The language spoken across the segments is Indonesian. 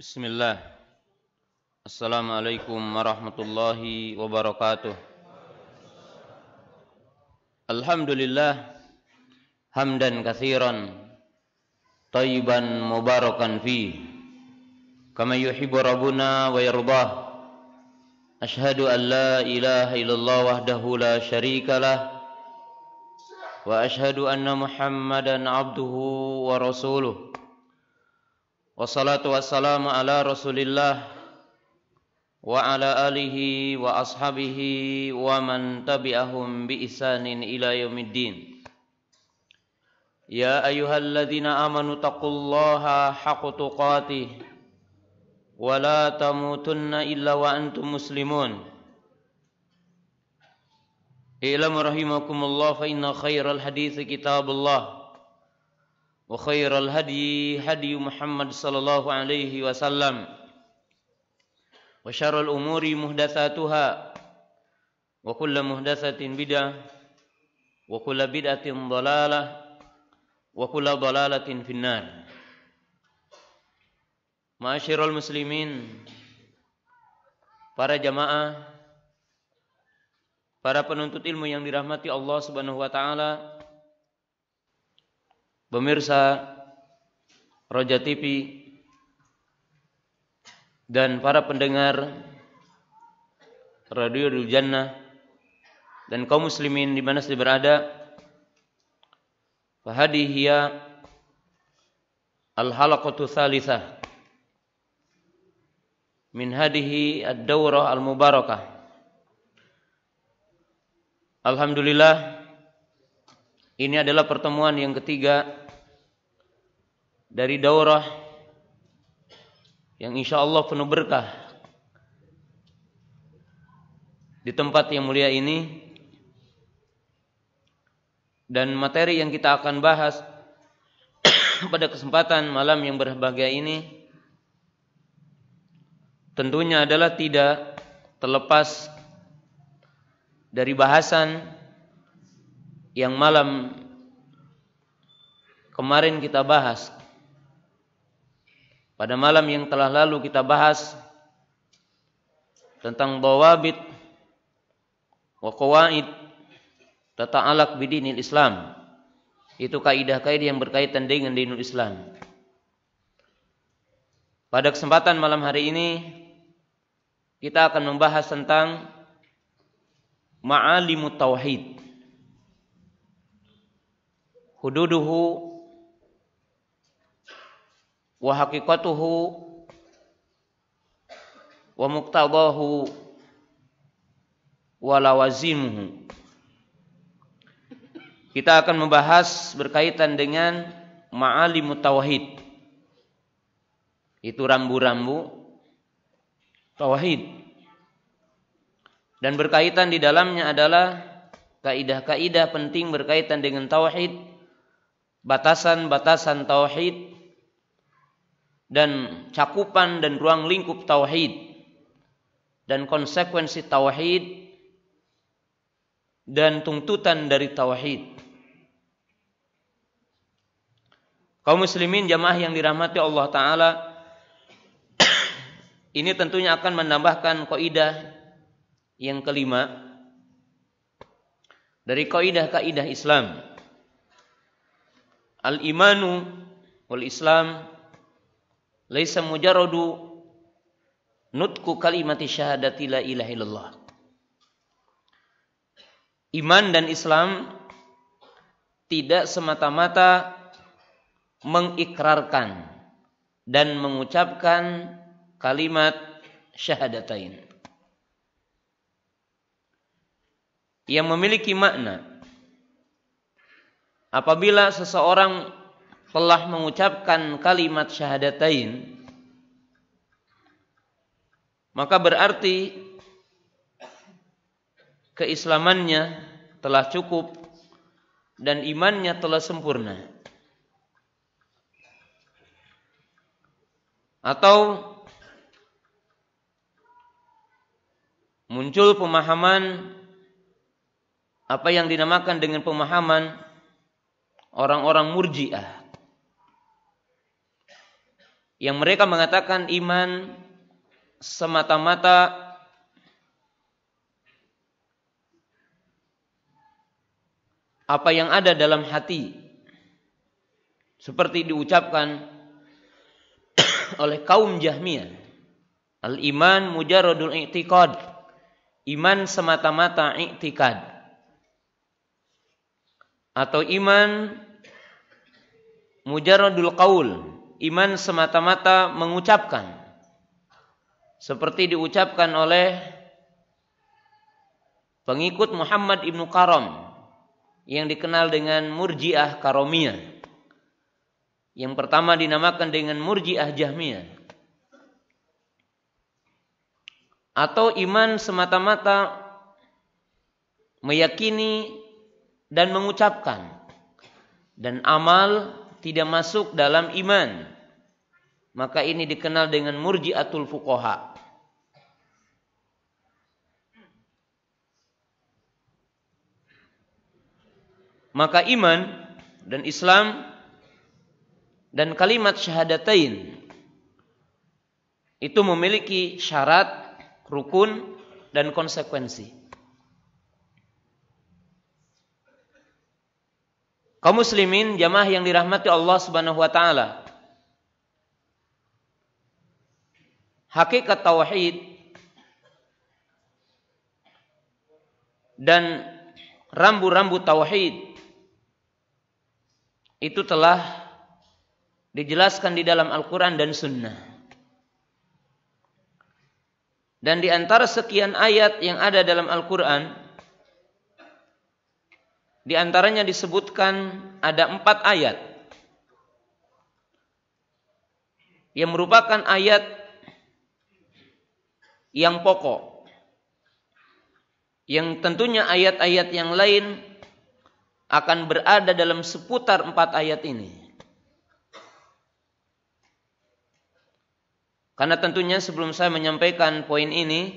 بسم الله السلام عليكم ورحمة الله وبركاته الحمد لله حمدا كثيرا طيبا مباركا فيه كما يحب ربنا ويرضاه أشهد أن لا إله إلا الله وحده لا شريك له وأشهد أن محمدا عبده ورسوله Wassalatu wassalamu ala rasulillah Wa ala alihi wa ashabihi wa man tabi'ahum bi isanin ila yaumiddin Ya ayuhalladzina amanu taqullaha haqqa tuqatih Wa la tamutunna illa wa antum muslimun Ilamu rahimakumullah fa inna khairal hadithi kitabullah وخير الهدي هدي محمد صلى الله عليه وسلم وشر الأمور محدثاتها وكل محدثة بدعة وكل بدعة ضلالة وكل ضلالة في النار معاشر المسلمين para jamaah para penuntut ilmu yang dirahmati Allah Subhanahu wa taala pemirsa Roja TV dan para pendengar Radio Dujana dan kaum muslimin di mana saja berada fahadihia al-halaqatu thalithah min hadihi ad-daurah al-mubarakah Alhamdulillah ini adalah pertemuan yang ketiga dari daurah yang insya Allah penuh berkah di tempat yang mulia ini dan materi yang kita akan bahas pada kesempatan malam yang berbahagia ini tentunya adalah tidak terlepas dari bahasan yang malam kemarin kita bahas pada malam yang telah lalu kita bahas tentang dawabit wa qawaid tata alak bidinil Islam. Itu kaidah-kaidah yang berkaitan dengan dinul Islam. Pada kesempatan malam hari ini kita akan membahas tentang ma'alimut tauhid. Hududuhu wa haqiqatuhu wa muqtadahu wa lawazimuhu kita akan membahas berkaitan dengan ma'alimut tauhid itu rambu-rambu tauhid dan berkaitan di dalamnya adalah kaidah-kaidah penting berkaitan dengan tauhid batasan-batasan tauhid dan cakupan dan ruang lingkup tauhid dan konsekuensi tauhid dan tuntutan dari tauhid. Kaum muslimin jamaah yang dirahmati Allah taala ini tentunya akan menambahkan kaidah yang kelima dari kaidah-kaidah Islam. Al-imanu wal Islam laisa mujarradu nutku kalimati syahadati la ilaha illallah. Iman dan Islam tidak semata-mata mengikrarkan dan mengucapkan kalimat syahadatain. Yang memiliki makna apabila seseorang telah mengucapkan kalimat syahadatain maka berarti keislamannya telah cukup dan imannya telah sempurna atau muncul pemahaman apa yang dinamakan dengan pemahaman orang-orang murjiah yang mereka mengatakan iman semata-mata apa yang ada dalam hati seperti diucapkan oleh kaum Jahmiyah al-iman mujarradul i'tiqad iman semata-mata i'tiqad atau iman mujarradul qaul iman semata-mata mengucapkan seperti diucapkan oleh pengikut Muhammad ibnu Karom yang dikenal dengan Murji'ah Karomiyah yang pertama dinamakan dengan Murji'ah Jahmiyah atau iman semata-mata meyakini dan mengucapkan dan amal tidak masuk dalam iman. Maka ini dikenal dengan murjiatul fukoha. Maka iman dan Islam dan kalimat syahadatain itu memiliki syarat, rukun dan konsekuensi. Kaum muslimin jamaah yang dirahmati Allah Subhanahu wa taala. Hakikat tauhid dan rambu-rambu tauhid itu telah dijelaskan di dalam Al-Qur'an dan Sunnah. Dan di antara sekian ayat yang ada dalam Al-Qur'an di antaranya disebutkan ada empat ayat yang merupakan ayat yang pokok. Yang tentunya ayat-ayat yang lain akan berada dalam seputar empat ayat ini. Karena tentunya sebelum saya menyampaikan poin ini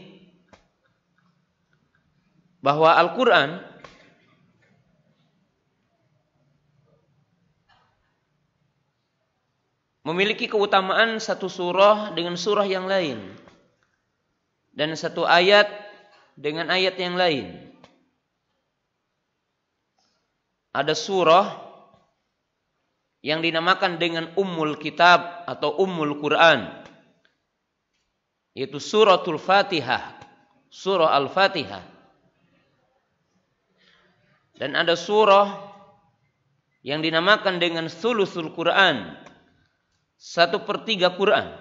bahwa Al-Qur'an memiliki keutamaan satu surah dengan surah yang lain dan satu ayat dengan ayat yang lain. Ada surah yang dinamakan dengan Ummul Kitab atau Ummul Quran yaitu suratul Fatihah, surah Al-Fatihah. Dan ada surah yang dinamakan dengan Sulusul Quran satu per tiga Quran.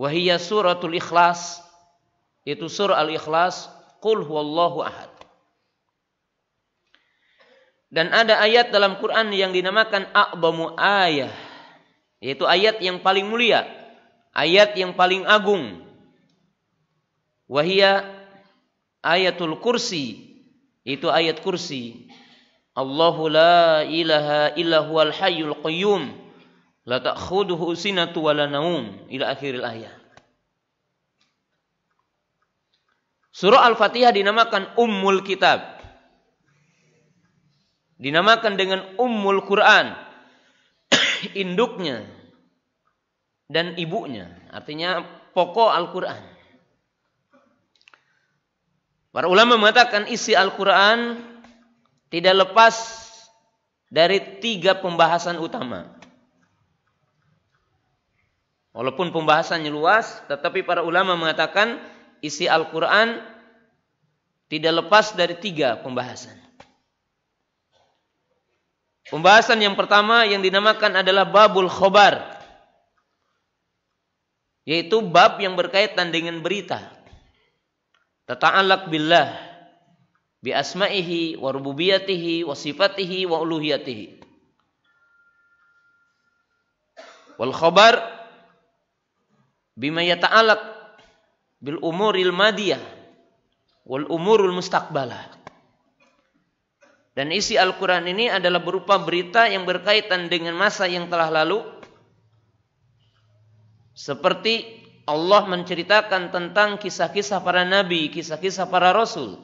Wahiyya suratul ikhlas. Itu surah al-ikhlas. Qul huwallahu ahad. Dan ada ayat dalam Quran yang dinamakan a'bamu ayah. Yaitu ayat yang paling mulia. Ayat yang paling agung. Wahiyya ayatul kursi. Itu ayat kursi. Allahu la ilaha illa huwal hayyul qayyum La ta'khuduhu sinatu wa la naum ila akhiril ayat. Surah Al-Fatihah dinamakan Ummul Kitab. Dinamakan dengan Ummul Quran. Induknya dan ibunya. Artinya pokok Al-Quran. Para ulama mengatakan isi Al-Quran tidak lepas dari tiga pembahasan utama. Walaupun pembahasannya luas, tetapi para ulama mengatakan isi Al-Quran tidak lepas dari tiga pembahasan. Pembahasan yang pertama yang dinamakan adalah babul khobar. Yaitu bab yang berkaitan dengan berita. Tata'alak billah. Bi asma'ihi wa rububiyatihi wa sifatihi Wal khobar bima taalak bil umuril madiyah wal umurul mustaqbalah. Dan isi Al-Quran ini adalah berupa berita yang berkaitan dengan masa yang telah lalu. Seperti Allah menceritakan tentang kisah-kisah para nabi, kisah-kisah para rasul.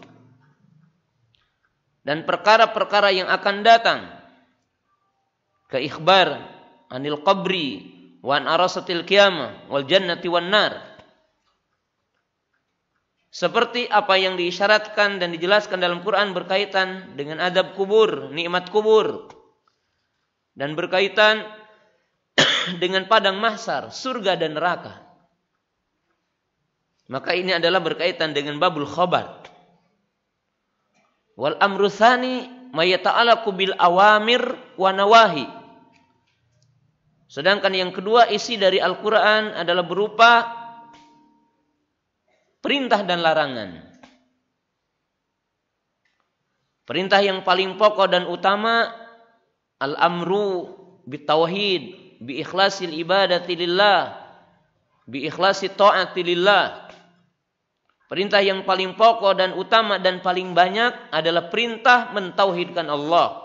Dan perkara-perkara yang akan datang. Keikhbar, anil qabri, Wan arasatil qiyamah wal jannati wan nar seperti apa yang diisyaratkan dan dijelaskan dalam Quran berkaitan dengan adab kubur, nikmat kubur dan berkaitan dengan padang mahsar, surga dan neraka. Maka ini adalah berkaitan dengan babul khobar. Wal amru mayata'alaqu bil awamir wa nawahi Sedangkan yang kedua isi dari Al-Quran adalah berupa perintah dan larangan. Perintah yang paling pokok dan utama al-amru bitawahid bi ikhlasil ibadati lillah, bi ikhlasi ta'ati lillah. Perintah yang paling pokok dan utama dan paling banyak adalah perintah mentauhidkan Allah.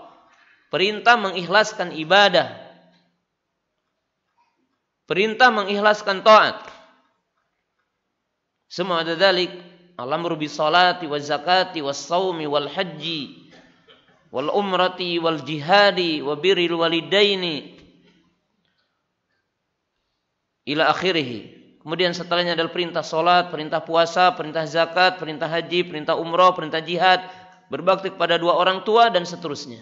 Perintah mengikhlaskan ibadah Perintah mengikhlaskan taat. Semua ada dalik. alam rubi salati wa zakati wa saumi wal haji wal umrati wal jihadi wa birril walidaini ila akhirih. Kemudian setelahnya adalah perintah salat, perintah puasa, perintah zakat, perintah haji, perintah umrah, perintah jihad, berbakti kepada dua orang tua dan seterusnya.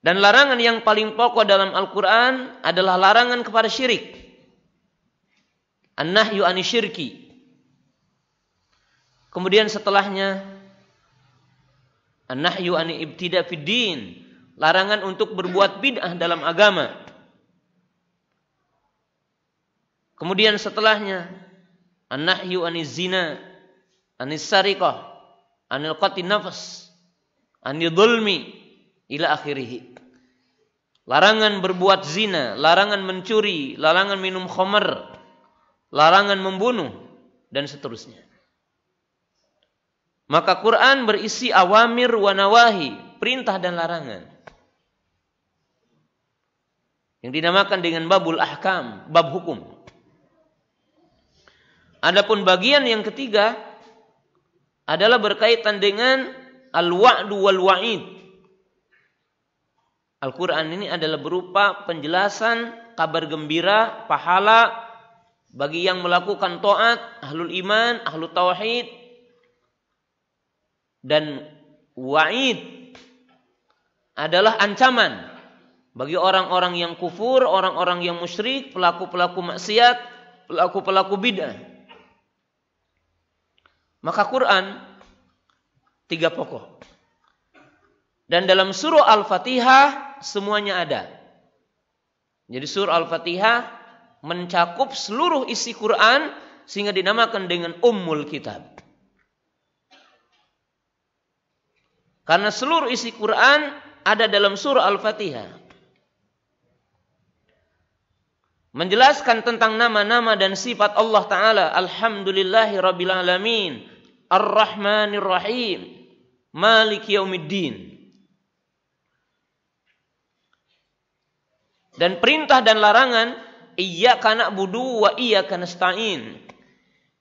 Dan larangan yang paling pokok dalam Al-Quran adalah larangan kepada syirik. An-nahyu syirki. Kemudian setelahnya, an-nahyu an ibtida fid Larangan untuk berbuat bid'ah dalam agama. Kemudian setelahnya, an-nahyu an zina, anis sariqah, an qati nafas, an dhulmi, ila akhirih larangan berbuat zina, larangan mencuri, larangan minum khamar, larangan membunuh dan seterusnya. Maka Quran berisi awamir wa nawahi, perintah dan larangan. Yang dinamakan dengan babul ahkam, bab hukum. Adapun bagian yang ketiga adalah berkaitan dengan al-wa'du wal-wa'id. Al-Quran ini adalah berupa penjelasan kabar gembira, pahala bagi yang melakukan toat, ahlul iman, ahlul tauhid, dan wa'id adalah ancaman bagi orang-orang yang kufur, orang-orang yang musyrik, pelaku-pelaku maksiat, pelaku-pelaku bid'ah. Maka Quran tiga pokok. Dan dalam surah Al-Fatihah semuanya ada. Jadi surah Al-Fatihah mencakup seluruh isi Quran sehingga dinamakan dengan Ummul Kitab. Karena seluruh isi Quran ada dalam surah Al-Fatihah. Menjelaskan tentang nama-nama dan sifat Allah Ta'ala. Alhamdulillahi Rabbil Alamin. Ar-Rahmanir Rahim. Malik Yaumiddin. Dan perintah dan larangan iyyaka budu wa iyyaka stain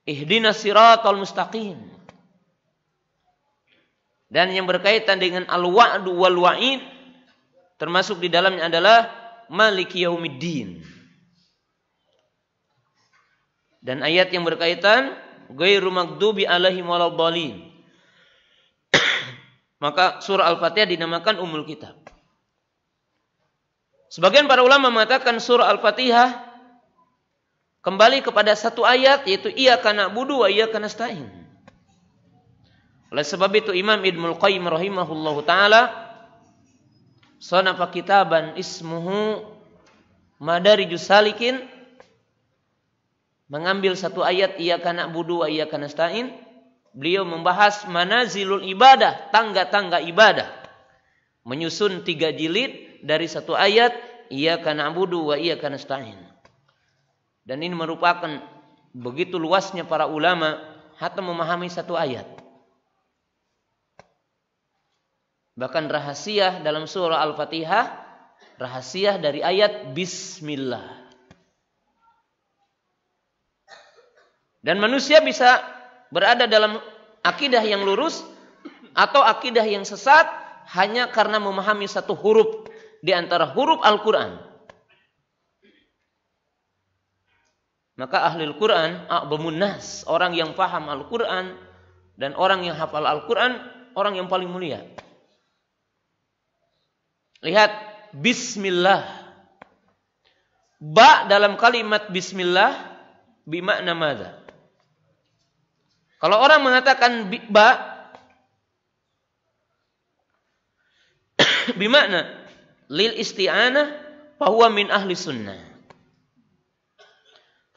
Ihdinas siratal mustaqim. Dan yang berkaitan dengan al-wa'du wal wa'id termasuk di dalamnya adalah maliki yaumiddin. Dan ayat yang berkaitan ghairu magdubi alaihim waladhdallin Maka surah Al-Fatihah dinamakan umul kitab. Sebagian para ulama mengatakan surah Al-Fatihah kembali kepada satu ayat yaitu ia karena budu ia karena stain. Oleh sebab itu Imam Ibnu Qayyim rahimahullahu taala sanafa kitaban ismuhu Madari Jusalikin mengambil satu ayat ia karena budu ia karena stain. Beliau membahas manazilul ibadah, tangga-tangga ibadah. Menyusun tiga jilid dari satu ayat ia karena abudu wa karena stahin. Dan ini merupakan begitu luasnya para ulama hatta memahami satu ayat. Bahkan rahasia dalam surah Al-Fatihah, rahasia dari ayat bismillah. Dan manusia bisa berada dalam akidah yang lurus atau akidah yang sesat hanya karena memahami satu huruf di antara huruf Al-Quran. Maka ahli Al-Quran, a'bamun nas, orang yang paham Al-Quran dan orang yang hafal Al-Quran, orang yang paling mulia. Lihat, Bismillah. Ba dalam kalimat Bismillah, bimakna mada. Kalau orang mengatakan ba, bimakna lil isti'anah fahuwa min ahli sunnah.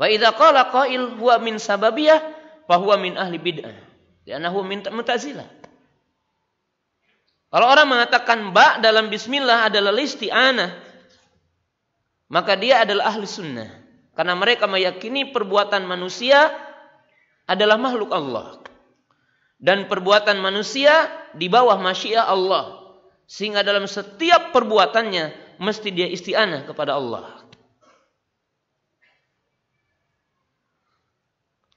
Fa idza qala qail huwa min sababiyah fahuwa min ahli bid'ah. Li'annahu min mutazilah. Kalau orang mengatakan ba dalam bismillah adalah isti'anah, maka dia adalah ahli sunnah. Karena mereka meyakini perbuatan manusia adalah makhluk Allah. Dan perbuatan manusia di bawah masyia Allah sehingga dalam setiap perbuatannya mesti dia isti'anah kepada Allah.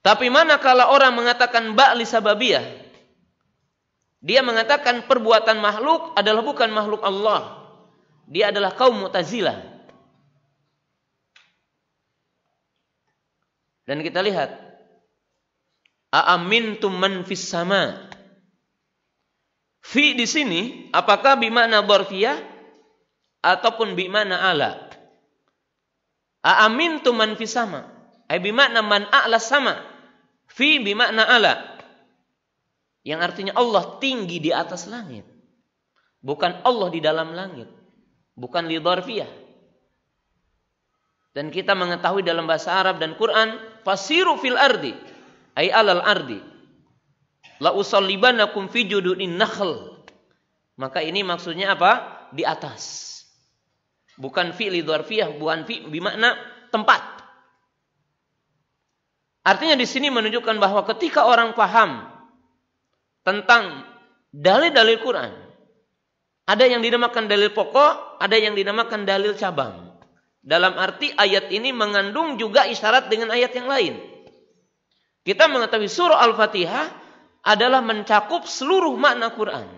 Tapi mana manakala orang mengatakan ba'li sababiyah, dia mengatakan perbuatan makhluk adalah bukan makhluk Allah. Dia adalah kaum Mu'tazilah. Dan kita lihat, Aamintum man fis sama Fi di sini apakah bimana borfiyah ataupun bimana ala? Aamin tu man fi sama. Ai bimana man a'la sama. Fi bimana ala. Yang artinya Allah tinggi di atas langit. Bukan Allah di dalam langit. Bukan li dorfiyah. Dan kita mengetahui dalam bahasa Arab dan Quran. Fasiru fil ardi. Ay alal ardi La usallibanakum fi judunin nakhl. Maka ini maksudnya apa? Di atas. Bukan fi li dzarfiyah, bukan fi bimakna tempat. Artinya di sini menunjukkan bahwa ketika orang paham tentang dalil-dalil Quran, ada yang dinamakan dalil pokok, ada yang dinamakan dalil cabang. Dalam arti ayat ini mengandung juga isyarat dengan ayat yang lain. Kita mengetahui surah Al-Fatihah adalah mencakup seluruh makna Quran.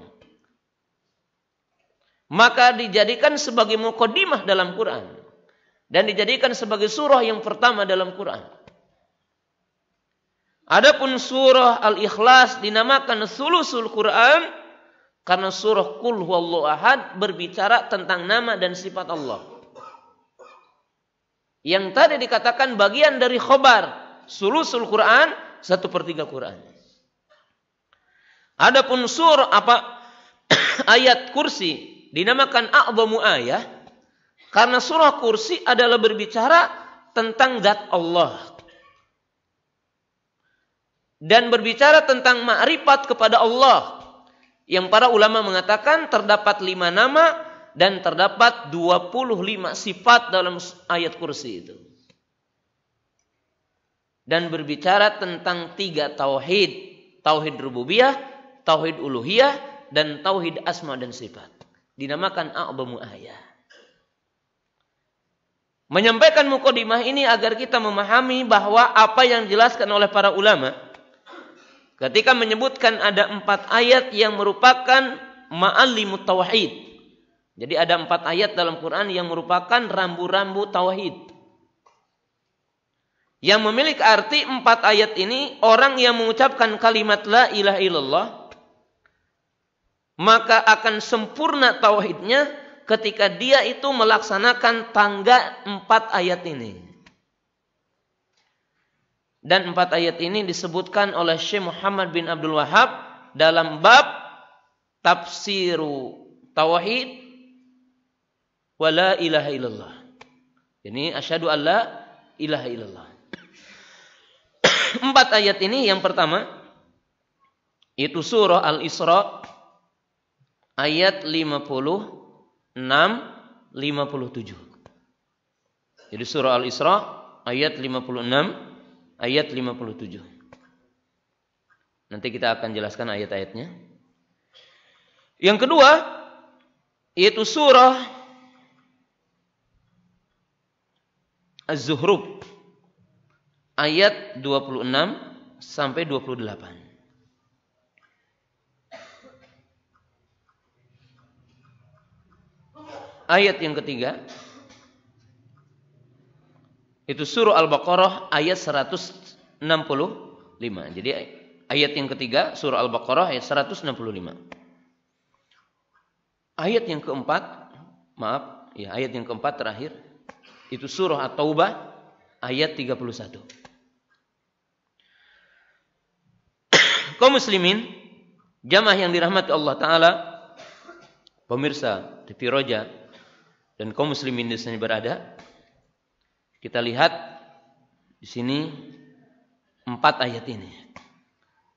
Maka dijadikan sebagai Mukodimah dalam Quran dan dijadikan sebagai surah yang pertama dalam Quran. Adapun surah Al-Ikhlas dinamakan sulusul Quran karena surah Kul huwallahu ahad berbicara tentang nama dan sifat Allah. Yang tadi dikatakan bagian dari khobar sulusul Quran satu per tiga Quran. Adapun sur apa ayat kursi dinamakan a'zamu ayah karena surah kursi adalah berbicara tentang zat Allah dan berbicara tentang makrifat kepada Allah yang para ulama mengatakan terdapat lima nama dan terdapat 25 sifat dalam ayat kursi itu dan berbicara tentang tiga tauhid tauhid rububiyah tauhid uluhiyah dan tauhid asma dan sifat. Dinamakan a'bamu ayah. Menyampaikan mukodimah ini agar kita memahami bahwa apa yang dijelaskan oleh para ulama ketika menyebutkan ada empat ayat yang merupakan ma'alimut tauhid. Jadi ada empat ayat dalam Quran yang merupakan rambu-rambu tauhid. Yang memiliki arti empat ayat ini orang yang mengucapkan kalimat la ilaha illallah maka akan sempurna tauhidnya ketika dia itu melaksanakan tangga empat ayat ini. Dan empat ayat ini disebutkan oleh Syekh Muhammad bin Abdul Wahab dalam bab tafsiru tauhid la ilaha illallah. Ini asyhadu alla ilaha illallah. Empat ayat ini yang pertama itu surah Al-Isra ayat 56 57. Jadi surah Al-Isra ayat 56 ayat 57. Nanti kita akan jelaskan ayat-ayatnya. Yang kedua yaitu surah Az-Zuhruf ayat 26 sampai 28. ayat yang ketiga itu surah Al-Baqarah ayat 165. Jadi ayat yang ketiga surah Al-Baqarah ayat 165. Ayat yang keempat, maaf, ya ayat yang keempat terakhir itu surah At-Taubah ayat 31. Kau muslimin, jamaah yang dirahmati Allah taala, pemirsa TV Roja dan kaum muslimin di sini berada. Kita lihat di sini empat ayat ini.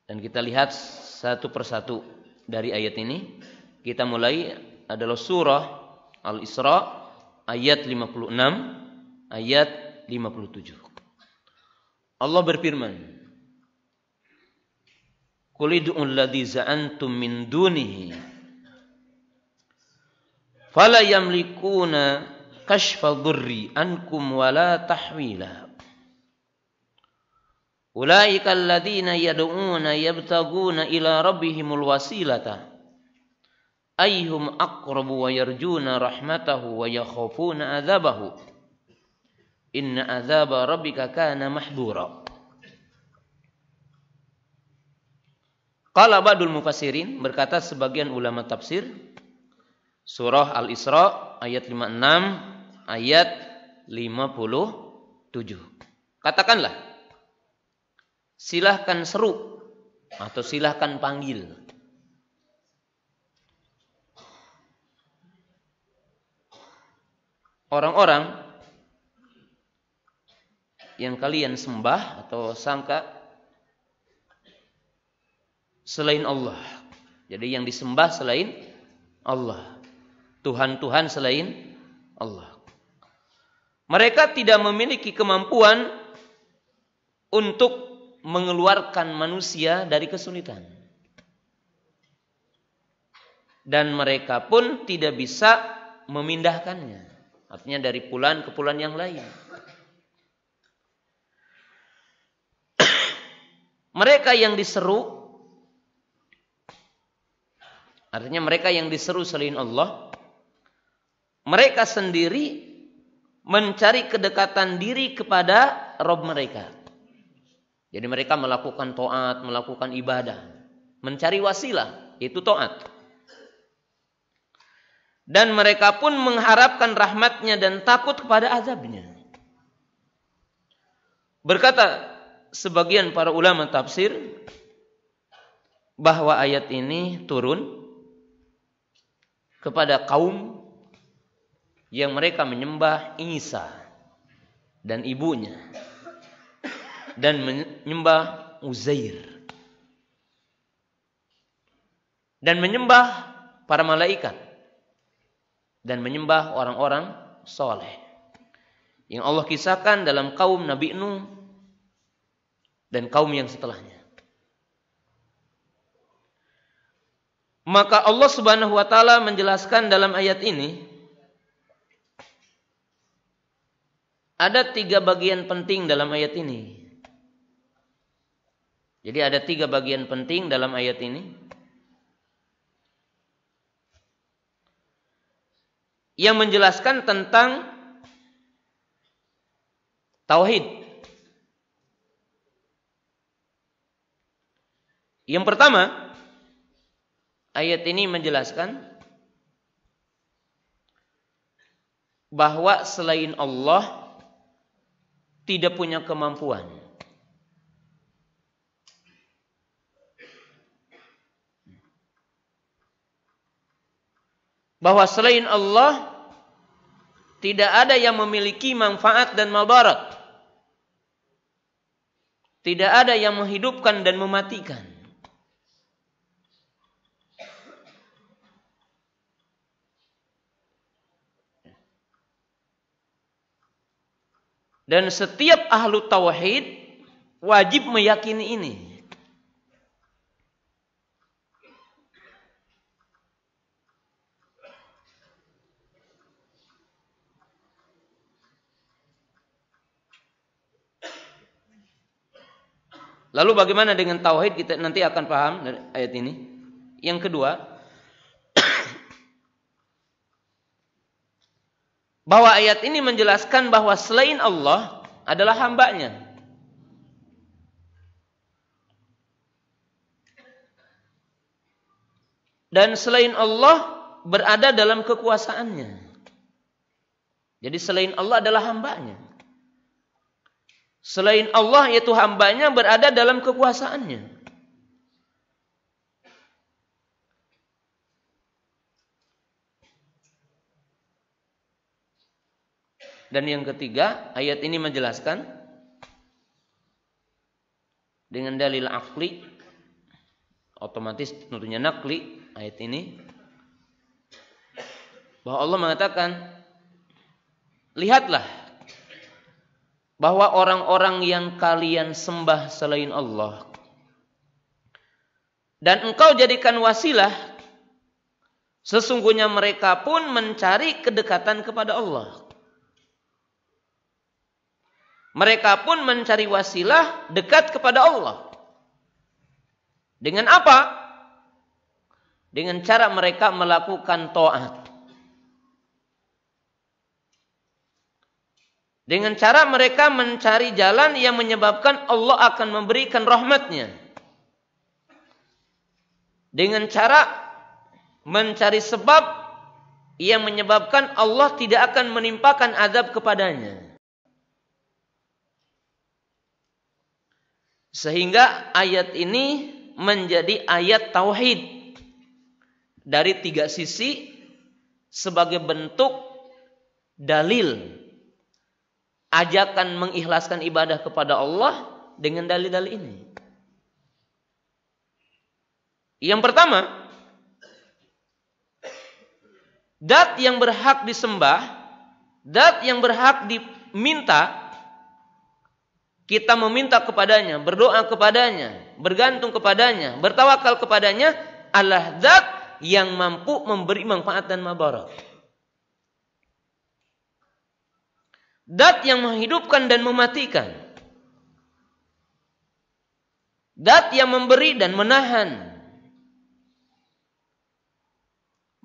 Dan kita lihat satu persatu dari ayat ini. Kita mulai adalah surah Al-Isra ayat 56 ayat 57. Allah berfirman, "Qul id'u alladzi antum min dunihi" فلا يملكون كشف ضري عنكم ولا تحويلا أولئك الذين يدعون يبتغون إلى ربهم الوسيلة أيهم أقرب ويرجون رحمته ويخافون عذابه إن عذاب ربك كان محذورا قال بعض المفسرين berkata sebagian ulama tafsir Surah Al-Isra ayat 56 ayat 57. Katakanlah silahkan seru atau silahkan panggil. Orang-orang yang kalian sembah atau sangka selain Allah. Jadi yang disembah selain Allah. Tuhan-Tuhan selain Allah. Mereka tidak memiliki kemampuan untuk mengeluarkan manusia dari kesulitan. Dan mereka pun tidak bisa memindahkannya. Artinya dari pulan ke pulan yang lain. mereka yang diseru Artinya mereka yang diseru selain Allah mereka sendiri mencari kedekatan diri kepada Rob mereka. Jadi mereka melakukan toat, melakukan ibadah, mencari wasilah, itu toat. Dan mereka pun mengharapkan rahmatnya dan takut kepada azabnya. Berkata sebagian para ulama tafsir bahwa ayat ini turun kepada kaum yang mereka menyembah Isa dan ibunya dan menyembah Uzair dan menyembah para malaikat dan menyembah orang-orang soleh yang Allah kisahkan dalam kaum Nabi Nuh dan kaum yang setelahnya. Maka Allah Subhanahu wa taala menjelaskan dalam ayat ini Ada tiga bagian penting dalam ayat ini. Jadi ada tiga bagian penting dalam ayat ini. Yang menjelaskan tentang tauhid. Yang pertama, ayat ini menjelaskan bahwa selain Allah tidak punya kemampuan. Bahwa selain Allah tidak ada yang memiliki manfaat dan mabarat. Tidak ada yang menghidupkan dan mematikan. Dan setiap ahlu tauhid wajib meyakini ini. Lalu bagaimana dengan tauhid kita nanti akan paham dari ayat ini. Yang kedua, bahwa ayat ini menjelaskan bahwa selain Allah adalah hambanya. Dan selain Allah berada dalam kekuasaannya. Jadi selain Allah adalah hambanya. Selain Allah yaitu hambanya berada dalam kekuasaannya. Dan yang ketiga, ayat ini menjelaskan dengan dalil akli otomatis tentunya nakli ayat ini bahwa Allah mengatakan lihatlah bahwa orang-orang yang kalian sembah selain Allah dan engkau jadikan wasilah sesungguhnya mereka pun mencari kedekatan kepada Allah mereka pun mencari wasilah dekat kepada Allah. Dengan apa? Dengan cara mereka melakukan to'at. Dengan cara mereka mencari jalan yang menyebabkan Allah akan memberikan rahmatnya. Dengan cara mencari sebab yang menyebabkan Allah tidak akan menimpakan azab kepadanya. Sehingga ayat ini menjadi ayat tauhid dari tiga sisi sebagai bentuk dalil ajakan mengikhlaskan ibadah kepada Allah dengan dalil-dalil ini. Yang pertama, dat yang berhak disembah, dat yang berhak diminta kita meminta kepadanya, berdoa kepadanya, bergantung kepadanya, bertawakal kepadanya, Allah zat yang mampu memberi manfaat dan mabarak. Dat yang menghidupkan dan mematikan. Dat yang memberi dan menahan.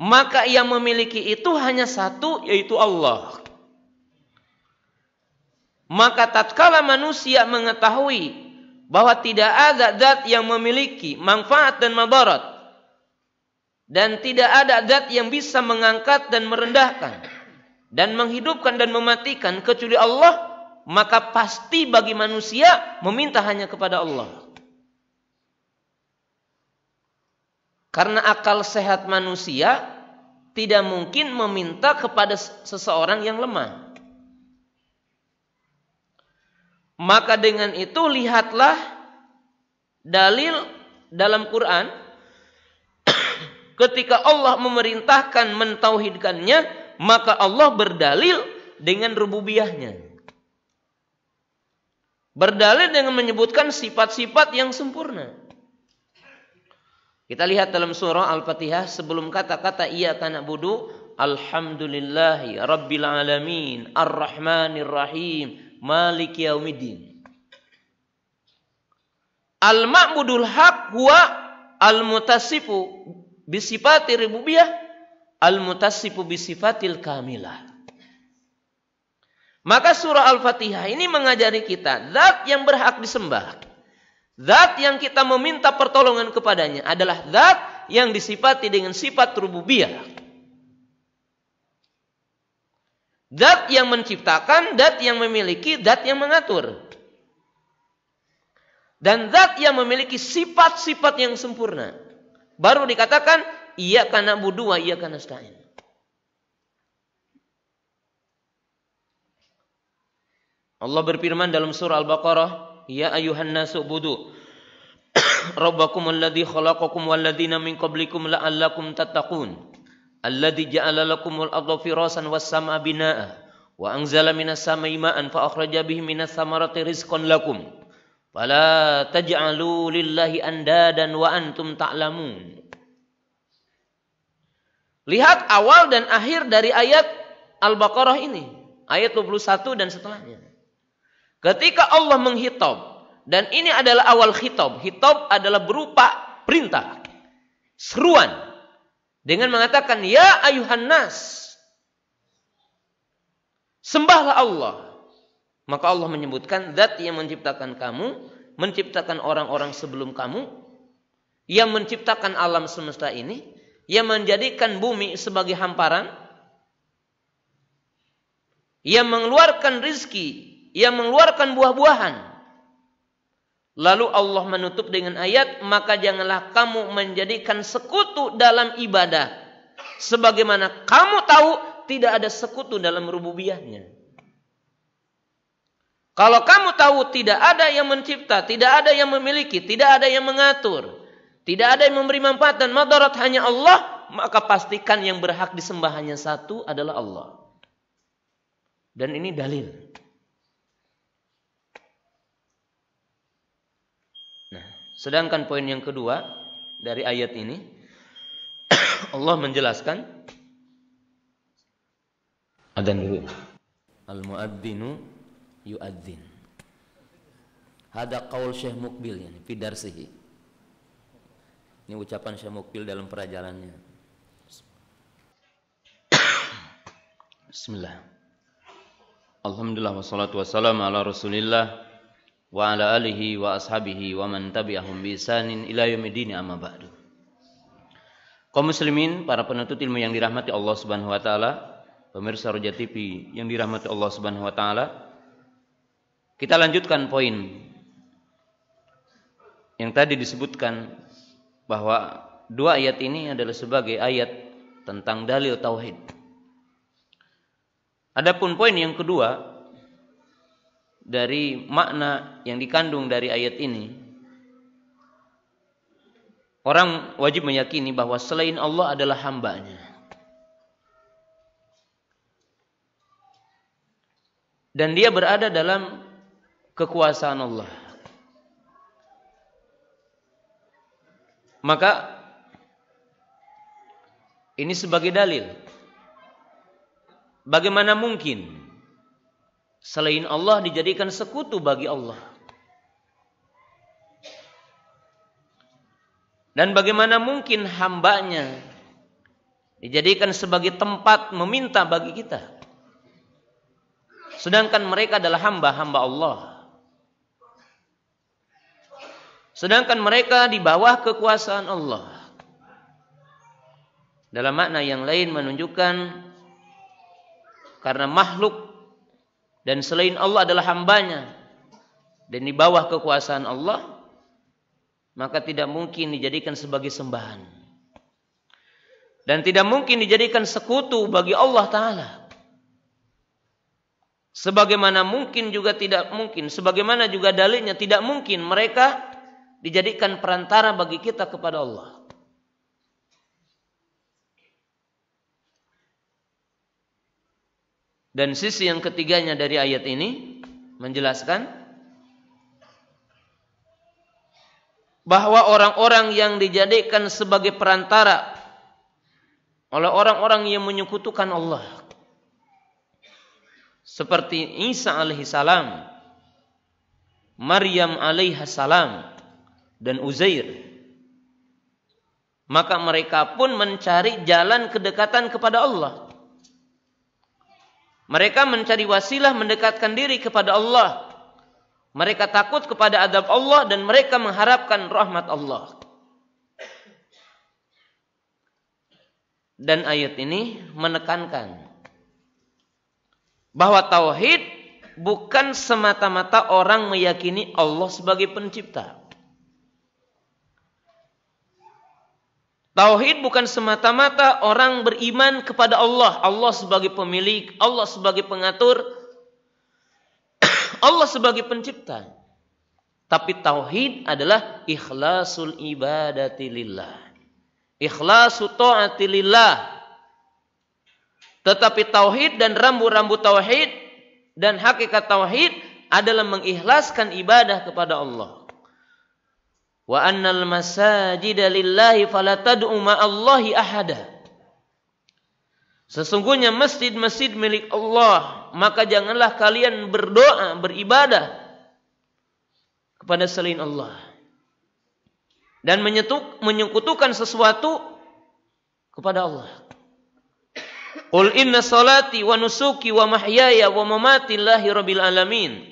Maka yang memiliki itu hanya satu yaitu Allah. Maka tatkala manusia mengetahui bahwa tidak ada zat yang memiliki manfaat dan madarat dan tidak ada zat yang bisa mengangkat dan merendahkan dan menghidupkan dan mematikan kecuali Allah maka pasti bagi manusia meminta hanya kepada Allah karena akal sehat manusia tidak mungkin meminta kepada seseorang yang lemah Maka dengan itu lihatlah dalil dalam Quran ketika Allah memerintahkan mentauhidkannya, maka Allah berdalil dengan rububiahnya Berdalil dengan menyebutkan sifat-sifat yang sempurna. Kita lihat dalam surah Al-Fatihah sebelum kata-kata ia tanah budu. Alhamdulillahi Rabbil Alamin Ar-Rahmanir Rahim Maliki yaumiddin. Al-ma'budul haq huwa al-mutasifu bisifati rububiyah al-mutasifu bisifatil kamilah. Maka surah Al-Fatihah ini mengajari kita zat yang berhak disembah. Zat yang kita meminta pertolongan kepadanya adalah zat yang disifati dengan sifat rububiyah. Dat yang menciptakan, dat yang memiliki, dat yang mengatur. Dan zat yang memiliki sifat-sifat yang sempurna. Baru dikatakan, ia karena budua, ia karena stain. Allah berfirman dalam surah Al-Baqarah, Ya ayuhan nasu budu. Rabbakum alladhi khalaqakum walladhina min qablikum la'allakum tattaqun alladzi ja'ala lakumul arda firasan was sam'a binaa'a wa anzala minas samai ma'an fa akhraja bihi minas samarati rizqan lakum fala taj'alu lillahi andadan wa antum ta'lamun Lihat awal dan akhir dari ayat Al-Baqarah ini, ayat 21 dan setelahnya. Ketika Allah menghitab dan ini adalah awal khitab. Khitab adalah berupa perintah, seruan, dengan mengatakan ya ayuhan nas sembahlah Allah maka Allah menyebutkan zat yang menciptakan kamu menciptakan orang-orang sebelum kamu yang menciptakan alam semesta ini yang menjadikan bumi sebagai hamparan yang mengeluarkan rizki yang mengeluarkan buah-buahan Lalu Allah menutup dengan ayat, maka janganlah kamu menjadikan sekutu dalam ibadah. Sebagaimana kamu tahu tidak ada sekutu dalam rububiyahnya. Kalau kamu tahu tidak ada yang mencipta, tidak ada yang memiliki, tidak ada yang mengatur, tidak ada yang memberi manfaat dan madarat hanya Allah, maka pastikan yang berhak disembah hanya satu adalah Allah. Dan ini dalil. Sedangkan poin yang kedua dari ayat ini Allah menjelaskan adzan dulu. Al muadzinu yuadzin. Hada qaul Syekh Mukbil ini fi darsihi. Ini ucapan Syekh Mukbil dalam perajalannya. Bismillah. Alhamdulillah wassalatu wassalamu ala Rasulillah wa ala alihi wa ashabihi wa man tabi'ahum bi isanin ila yaumiddin amma ba'du. Kaum muslimin, para penuntut ilmu yang dirahmati Allah Subhanahu wa taala, pemirsa Roja TV yang dirahmati Allah Subhanahu wa taala, kita lanjutkan poin yang tadi disebutkan bahwa dua ayat ini adalah sebagai ayat tentang dalil tauhid. Adapun poin yang kedua dari makna yang dikandung dari ayat ini orang wajib meyakini bahwa selain Allah adalah hambanya dan dia berada dalam kekuasaan Allah maka ini sebagai dalil bagaimana mungkin selain Allah dijadikan sekutu bagi Allah. Dan bagaimana mungkin hambanya dijadikan sebagai tempat meminta bagi kita. Sedangkan mereka adalah hamba-hamba Allah. Sedangkan mereka di bawah kekuasaan Allah. Dalam makna yang lain menunjukkan karena makhluk dan selain Allah adalah hambanya dan di bawah kekuasaan Allah maka tidak mungkin dijadikan sebagai sembahan dan tidak mungkin dijadikan sekutu bagi Allah taala sebagaimana mungkin juga tidak mungkin sebagaimana juga dalilnya tidak mungkin mereka dijadikan perantara bagi kita kepada Allah Dan sisi yang ketiganya dari ayat ini menjelaskan bahwa orang-orang yang dijadikan sebagai perantara oleh orang-orang yang menyekutukan Allah seperti Isa alaihissalam, Maryam alaihissalam, dan Uzair. Maka mereka pun mencari jalan kedekatan kepada Allah. Mereka mencari wasilah mendekatkan diri kepada Allah. Mereka takut kepada adab Allah dan mereka mengharapkan rahmat Allah. Dan ayat ini menekankan bahwa tauhid bukan semata-mata orang meyakini Allah sebagai pencipta. Tauhid bukan semata-mata orang beriman kepada Allah, Allah sebagai pemilik, Allah sebagai pengatur, Allah sebagai pencipta. Tapi tauhid adalah ikhlasul ibadati lillah. Ikhlasu ta'ati lillah. Tetapi tauhid dan rambu-rambu tauhid dan hakikat tauhid adalah mengikhlaskan ibadah kepada Allah. Wa annal masajida lillahi fala tad'u ma'allahi ahada. Sesungguhnya masjid-masjid milik Allah, maka janganlah kalian berdoa, beribadah kepada selain Allah. Dan menyetuk, menyekutukan sesuatu kepada Allah. Qul inna salati wa nusuki wa mahyaya wa mamati lillahi rabbil alamin.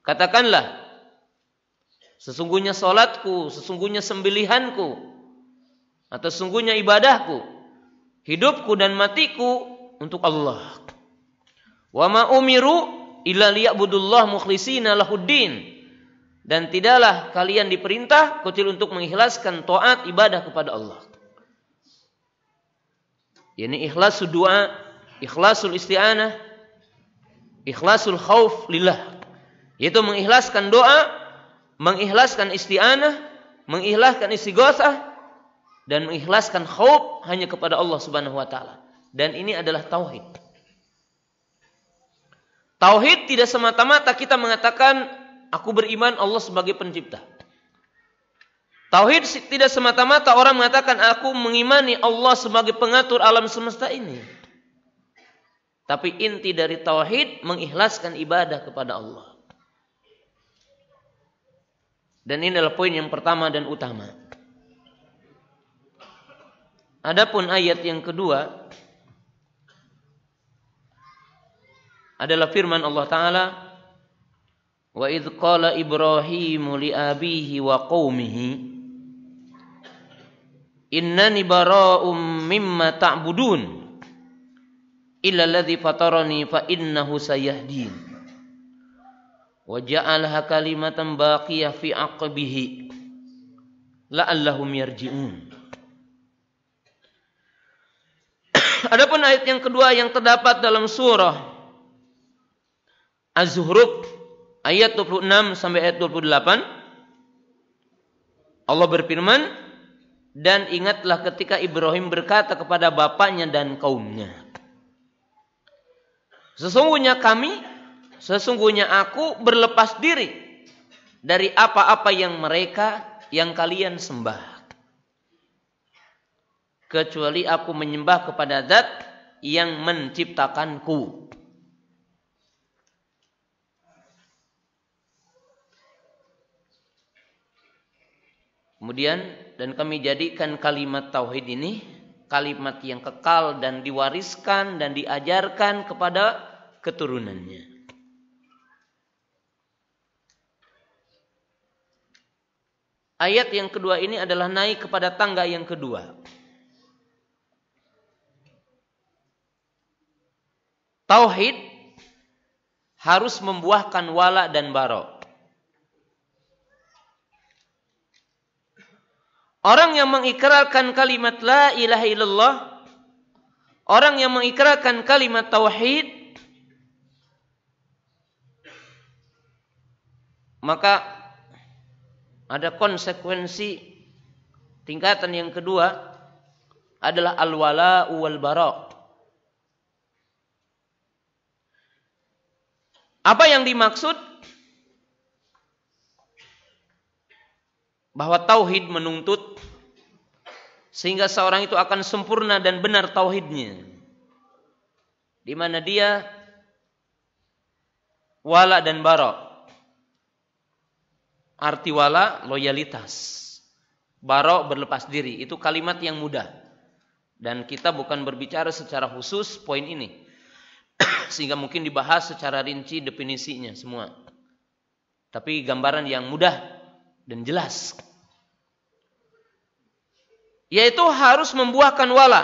Katakanlah, sesungguhnya solatku, sesungguhnya sembelihanku, atau sesungguhnya ibadahku, hidupku dan matiku untuk Allah. Wa ma umiru illa liya'budullah mukhlisina lahuddin. Dan tidaklah kalian diperintah kecil untuk mengikhlaskan taat ibadah kepada Allah. Yani ikhlasu doa, ikhlasul isti'anah, ikhlasul khauf lillah. Yaitu mengikhlaskan doa mengikhlaskan isti'anah, mengikhlaskan istighosah dan mengikhlaskan khauf hanya kepada Allah Subhanahu wa taala. Dan ini adalah tauhid. Tauhid tidak semata-mata kita mengatakan aku beriman Allah sebagai pencipta. Tauhid tidak semata-mata orang mengatakan aku mengimani Allah sebagai pengatur alam semesta ini. Tapi inti dari tauhid mengikhlaskan ibadah kepada Allah. Dan ini adalah poin yang pertama dan utama. Adapun ayat yang kedua adalah firman Allah taala Wa idh qala Ibrahim li abihi wa qaumihi Innani bara'um mimma ta'budun illa alladhi fatarani fa innahu sayahdin wa ja'alaha kalimatan baqiyah fi aqbihi la'allahum yarji'un Adapun ayat yang kedua yang terdapat dalam surah Az-Zuhruf ayat 26 sampai ayat 28 Allah berfirman dan ingatlah ketika Ibrahim berkata kepada bapaknya dan kaumnya Sesungguhnya kami sesungguhnya aku berlepas diri dari apa-apa yang mereka yang kalian sembah. Kecuali aku menyembah kepada zat yang menciptakanku. Kemudian dan kami jadikan kalimat tauhid ini kalimat yang kekal dan diwariskan dan diajarkan kepada keturunannya. Ayat yang kedua ini adalah naik kepada tangga yang kedua. Tauhid harus membuahkan wala dan barok. Orang yang mengikrarkan kalimat la ilaha illallah, orang yang mengikrarkan kalimat tauhid, maka ada konsekuensi tingkatan yang kedua adalah alwala wala wal barok. Apa yang dimaksud? Bahwa tauhid menuntut sehingga seorang itu akan sempurna dan benar tauhidnya. Di mana dia wala dan barok. Arti wala loyalitas. Barok berlepas diri itu kalimat yang mudah. Dan kita bukan berbicara secara khusus poin ini. Sehingga mungkin dibahas secara rinci definisinya semua. Tapi gambaran yang mudah dan jelas. Yaitu harus membuahkan wala.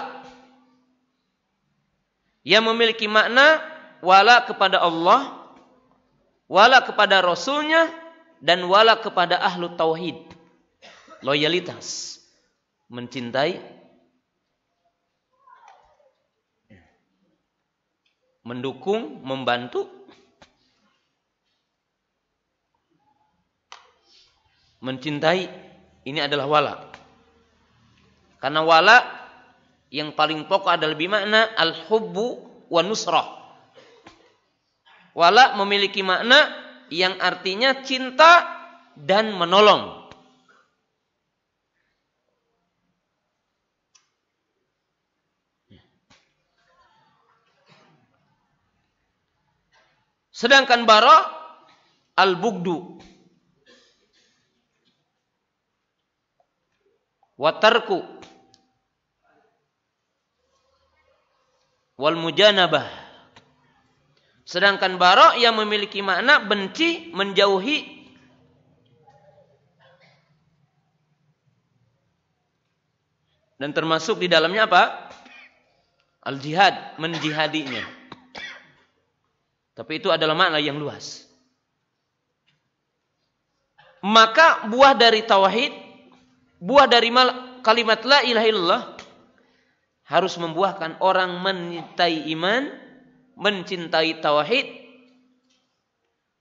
Yang memiliki makna wala kepada Allah, wala kepada Rasulnya, dan wala kepada ahlu tauhid. Loyalitas, mencintai mendukung, membantu mencintai ini adalah wala. Karena wala yang paling pokok adalah bimakna al-hubbu wa nusrah. Wala memiliki makna yang artinya cinta dan menolong. Sedangkan bara al-bugdu watarku wal mujanabah Sedangkan barok yang memiliki makna benci, menjauhi. Dan termasuk di dalamnya apa? Al-jihad, menjihadinya. Tapi itu adalah makna yang luas. Maka buah dari tauhid, buah dari kalimat la ilaha illallah harus membuahkan orang menyintai iman, mencintai tauhid,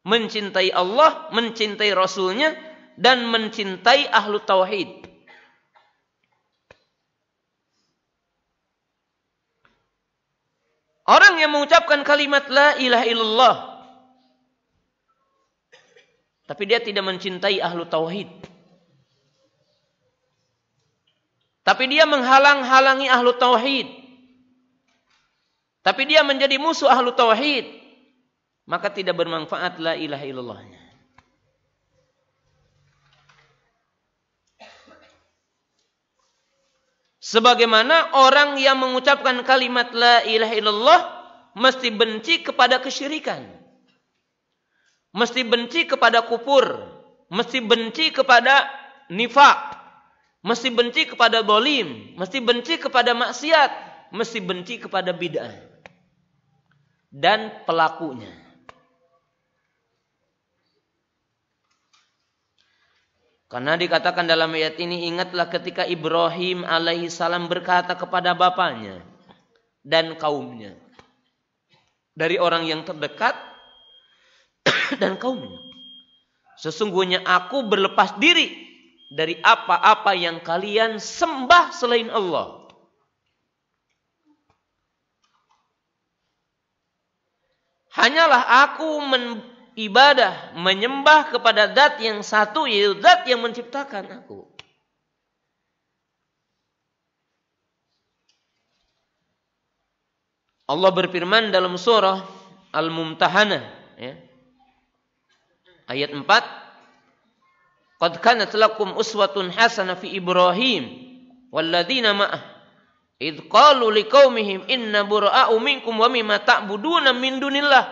mencintai Allah, mencintai Rasulnya, dan mencintai ahlu tauhid. Orang yang mengucapkan kalimat la ilaha illallah tapi dia tidak mencintai ahlu tauhid. Tapi dia menghalang-halangi ahlu tauhid. Tapi dia menjadi musuh ahlu tauhid, maka tidak bermanfaat la ilaha illallahnya. Sebagaimana orang yang mengucapkan kalimat la ilaha illallah mesti benci kepada kesyirikan. Mesti benci kepada kufur, mesti benci kepada nifak, mesti benci kepada dolim, mesti benci kepada maksiat, mesti benci kepada bid'ah dan pelakunya. Karena dikatakan dalam ayat ini ingatlah ketika Ibrahim alaihi salam berkata kepada bapaknya dan kaumnya dari orang yang terdekat dan kaumnya sesungguhnya aku berlepas diri dari apa-apa yang kalian sembah selain Allah Hanyalah aku ibadah, menyembah kepada zat yang satu, yaitu zat yang menciptakan aku. Allah berfirman dalam surah Al-Mumtahanah ya. ayat 4 Qad kanat lakum uswatun hasanah fi Ibrahim walladzina ma'ah Idh qalu liqaumihim inna bura'u minkum wa mimma ta'buduna min dunillah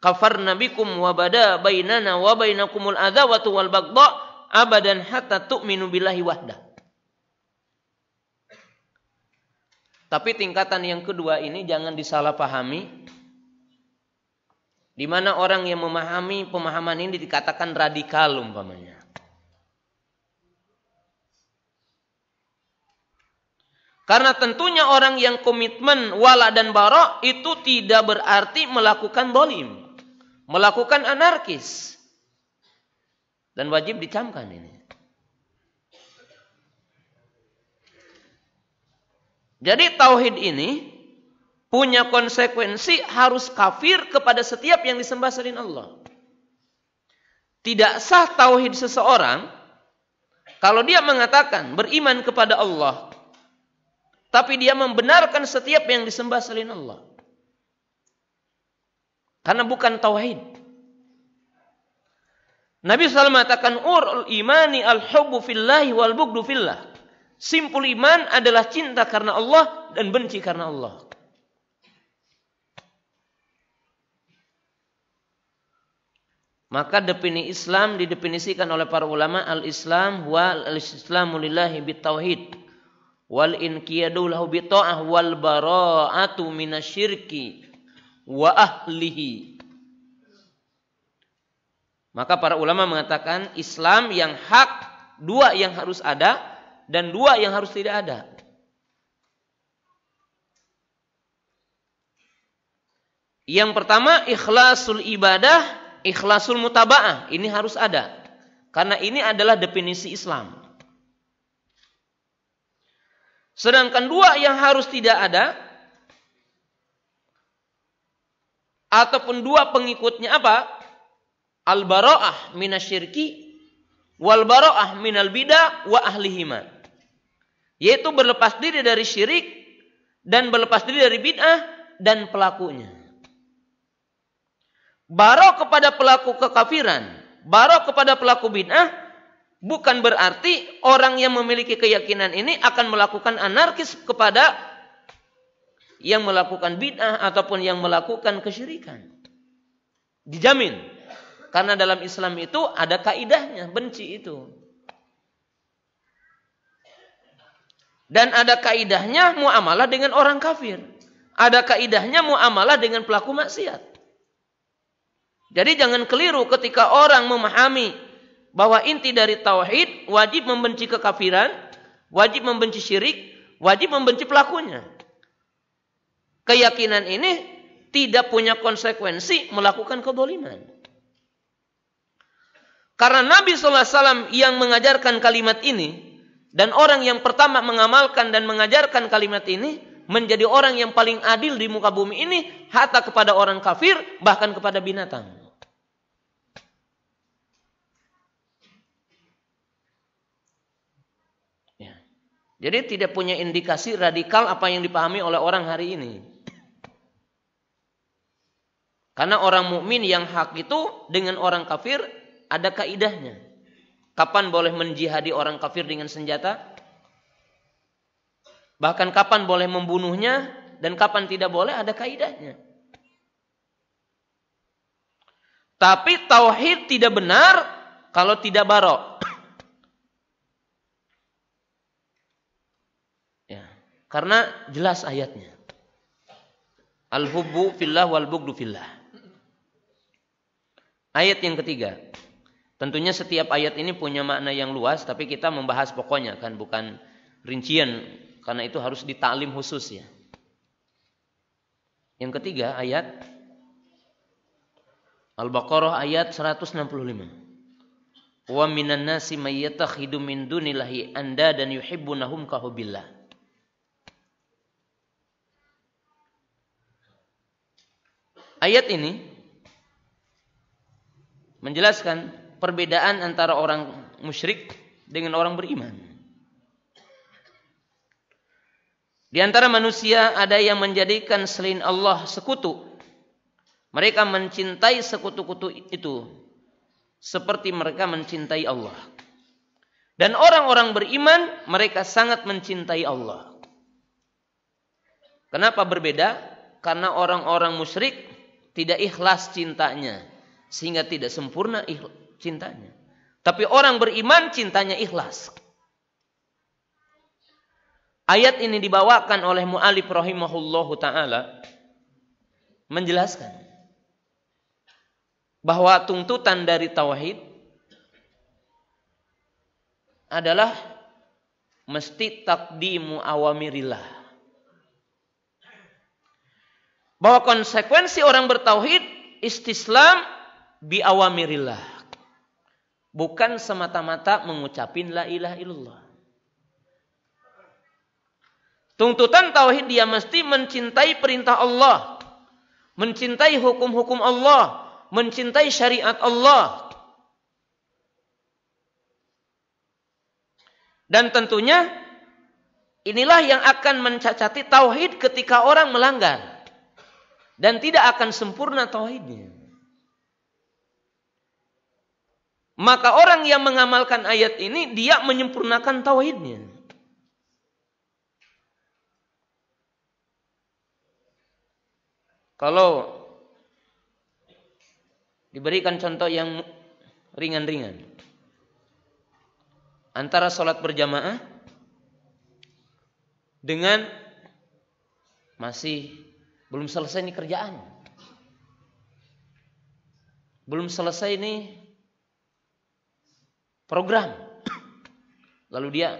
kafarna bikum wa bada bainana wa bainakumul adawatu wal bagdha abadan hatta tu'minu billahi wahda. Tapi tingkatan yang kedua ini jangan disalahpahami. Di mana orang yang memahami pemahaman ini dikatakan radikal umpamanya. Karena tentunya orang yang komitmen wala dan barok itu tidak berarti melakukan dolim. Melakukan anarkis. Dan wajib dicamkan ini. Jadi tauhid ini punya konsekuensi harus kafir kepada setiap yang disembah selain Allah. Tidak sah tauhid seseorang kalau dia mengatakan beriman kepada Allah tapi dia membenarkan setiap yang disembah selain Allah. Karena bukan tauhid. Nabi SAW mengatakan urul imani al hubbu fillahi wal bugdu fillah. Simpul iman adalah cinta karena Allah dan benci karena Allah. Maka definisi Islam didefinisikan oleh para ulama al-Islam wa al-Islamu lillahi bitauhid wal inqiyadu lahu bi ta'ah wal bara'atu minasyirki wa ahlihi maka para ulama mengatakan Islam yang hak dua yang harus ada dan dua yang harus tidak ada Yang pertama ikhlasul ibadah, ikhlasul mutaba'ah. Ini harus ada. Karena ini adalah definisi Islam. Sedangkan dua yang harus tidak ada ataupun dua pengikutnya apa? Al-bara'ah minasyirki wal bara'ah minal bidah wa ahlihima. Yaitu berlepas diri dari syirik dan berlepas diri dari bid'ah dan pelakunya. Barok kepada pelaku kekafiran, barok kepada pelaku bid'ah bukan berarti orang yang memiliki keyakinan ini akan melakukan anarkis kepada yang melakukan bid'ah ataupun yang melakukan kesyirikan. Dijamin. Karena dalam Islam itu ada kaidahnya, benci itu. Dan ada kaidahnya muamalah dengan orang kafir. Ada kaidahnya muamalah dengan pelaku maksiat. Jadi jangan keliru ketika orang memahami bahwa inti dari tauhid wajib membenci kekafiran, wajib membenci syirik, wajib membenci pelakunya. Keyakinan ini tidak punya konsekuensi melakukan kedoliman. Karena Nabi SAW yang mengajarkan kalimat ini dan orang yang pertama mengamalkan dan mengajarkan kalimat ini menjadi orang yang paling adil di muka bumi ini hatta kepada orang kafir bahkan kepada binatang. Jadi tidak punya indikasi radikal apa yang dipahami oleh orang hari ini. Karena orang mukmin yang hak itu dengan orang kafir ada kaidahnya. Kapan boleh menjihadi orang kafir dengan senjata? Bahkan kapan boleh membunuhnya dan kapan tidak boleh ada kaidahnya. Tapi tauhid tidak benar kalau tidak barok. Karena jelas ayatnya. Al-hubbu fillah wal bughdu fillah. Ayat yang ketiga. Tentunya setiap ayat ini punya makna yang luas tapi kita membahas pokoknya kan bukan rincian karena itu harus ditaklim khusus ya. Yang ketiga ayat Al-Baqarah ayat 165. Wa minan nasi may yatakhidu min dunillahi anda dan yuhibbunahum kahubillah. ayat ini menjelaskan perbedaan antara orang musyrik dengan orang beriman. Di antara manusia ada yang menjadikan selain Allah sekutu. Mereka mencintai sekutu-kutu itu seperti mereka mencintai Allah. Dan orang-orang beriman mereka sangat mencintai Allah. Kenapa berbeda? Karena orang-orang musyrik tidak ikhlas cintanya sehingga tidak sempurna cintanya. Tapi orang beriman cintanya ikhlas. Ayat ini dibawakan oleh mu'alif rahimahullahu taala menjelaskan bahwa tuntutan dari tauhid adalah mesti takdimu awamirillah bahwa konsekuensi orang bertauhid istislam bi awamirillah bukan semata-mata mengucapin la ilaha illallah tuntutan tauhid dia mesti mencintai perintah Allah mencintai hukum-hukum Allah mencintai syariat Allah dan tentunya Inilah yang akan mencacati tauhid ketika orang melanggar dan tidak akan sempurna tauhidnya. Maka orang yang mengamalkan ayat ini dia menyempurnakan tauhidnya. Kalau diberikan contoh yang ringan-ringan antara sholat berjamaah dengan masih belum selesai ini kerjaan. Belum selesai ini program. Lalu dia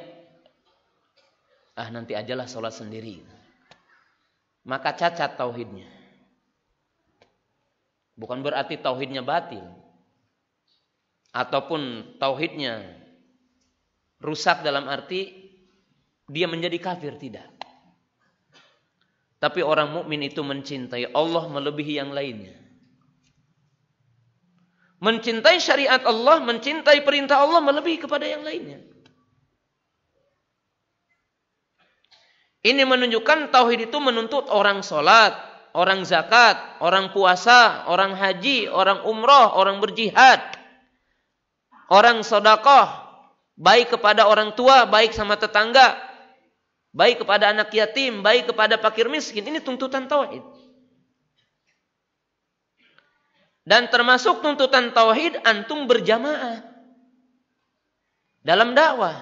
ah nanti ajalah sholat sendiri. Maka cacat tauhidnya. Bukan berarti tauhidnya batil. Ataupun tauhidnya rusak dalam arti dia menjadi kafir tidak. Tapi orang mukmin itu mencintai Allah melebihi yang lainnya. Mencintai syariat Allah, mencintai perintah Allah melebihi kepada yang lainnya. Ini menunjukkan tauhid itu menuntut orang sholat, orang zakat, orang puasa, orang haji, orang umroh, orang berjihad, orang sodakoh, baik kepada orang tua, baik sama tetangga, baik kepada anak yatim, baik kepada fakir miskin. Ini tuntutan tauhid. Dan termasuk tuntutan tauhid antum berjamaah dalam dakwah.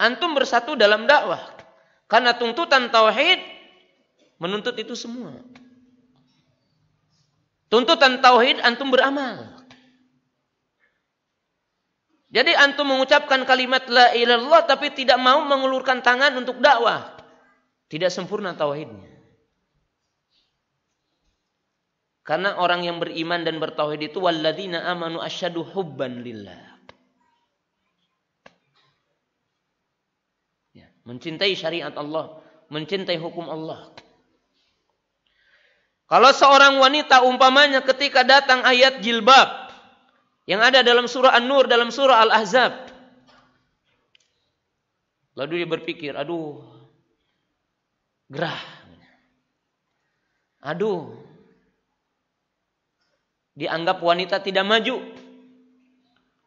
Antum bersatu dalam dakwah. Karena tuntutan tauhid menuntut itu semua. Tuntutan tauhid antum beramal. Jadi antum mengucapkan kalimat la ilallah tapi tidak mau mengulurkan tangan untuk dakwah. Tidak sempurna tauhidnya. Karena orang yang beriman dan bertauhid itu walladzina amanu asyadu hubban lillah. Ya, mencintai syariat Allah, mencintai hukum Allah. Kalau seorang wanita umpamanya ketika datang ayat jilbab yang ada dalam surah An-Nur, dalam surah Al-Ahzab. Lalu dia berpikir, aduh, gerah. Aduh, dianggap wanita tidak maju.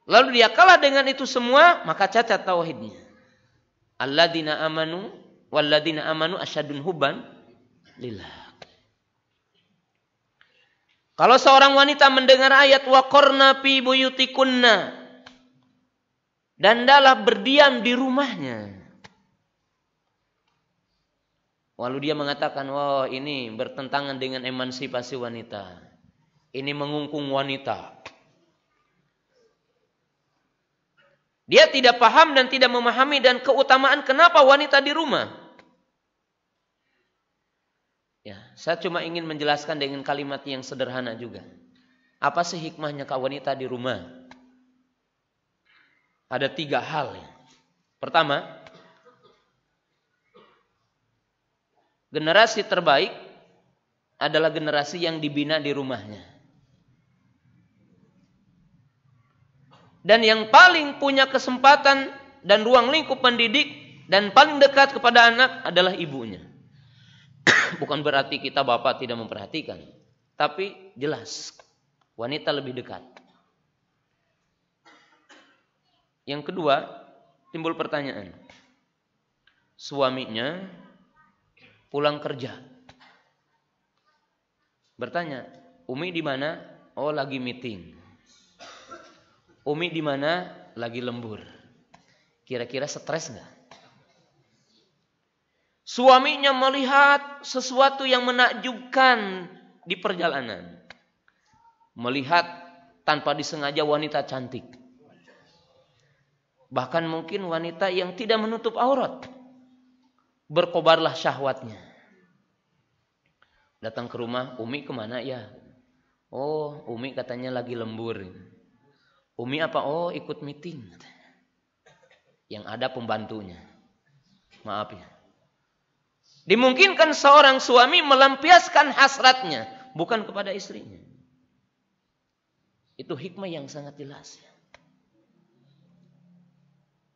Lalu dia kalah dengan itu semua, maka cacat tauhidnya. Alladzina amanu, walladzina amanu asyadun huban lillah. Kalau seorang wanita mendengar ayat waqarna pi buyutikunna dan dalah berdiam di rumahnya. walau dia mengatakan, "Wah, oh, wow, ini bertentangan dengan emansipasi wanita. Ini mengungkung wanita." Dia tidak paham dan tidak memahami dan keutamaan kenapa wanita di rumah. Saya cuma ingin menjelaskan dengan kalimat yang sederhana juga. Apa sih hikmahnya kak wanita di rumah? Ada tiga hal. Ya. Pertama, generasi terbaik adalah generasi yang dibina di rumahnya. Dan yang paling punya kesempatan dan ruang lingkup pendidik dan paling dekat kepada anak adalah ibunya bukan berarti kita bapak tidak memperhatikan, tapi jelas wanita lebih dekat. Yang kedua, timbul pertanyaan. Suaminya pulang kerja. Bertanya, "Umi di mana?" "Oh, lagi meeting." "Umi di mana?" "Lagi lembur." Kira-kira stres nggak? Suaminya melihat sesuatu yang menakjubkan di perjalanan. Melihat tanpa disengaja wanita cantik. Bahkan mungkin wanita yang tidak menutup aurat. Berkobarlah syahwatnya. Datang ke rumah, Umi kemana ya? Oh, Umi katanya lagi lembur. Umi apa? Oh, ikut meeting. Yang ada pembantunya. Maaf ya. Dimungkinkan seorang suami melampiaskan hasratnya bukan kepada istrinya. Itu hikmah yang sangat jelas.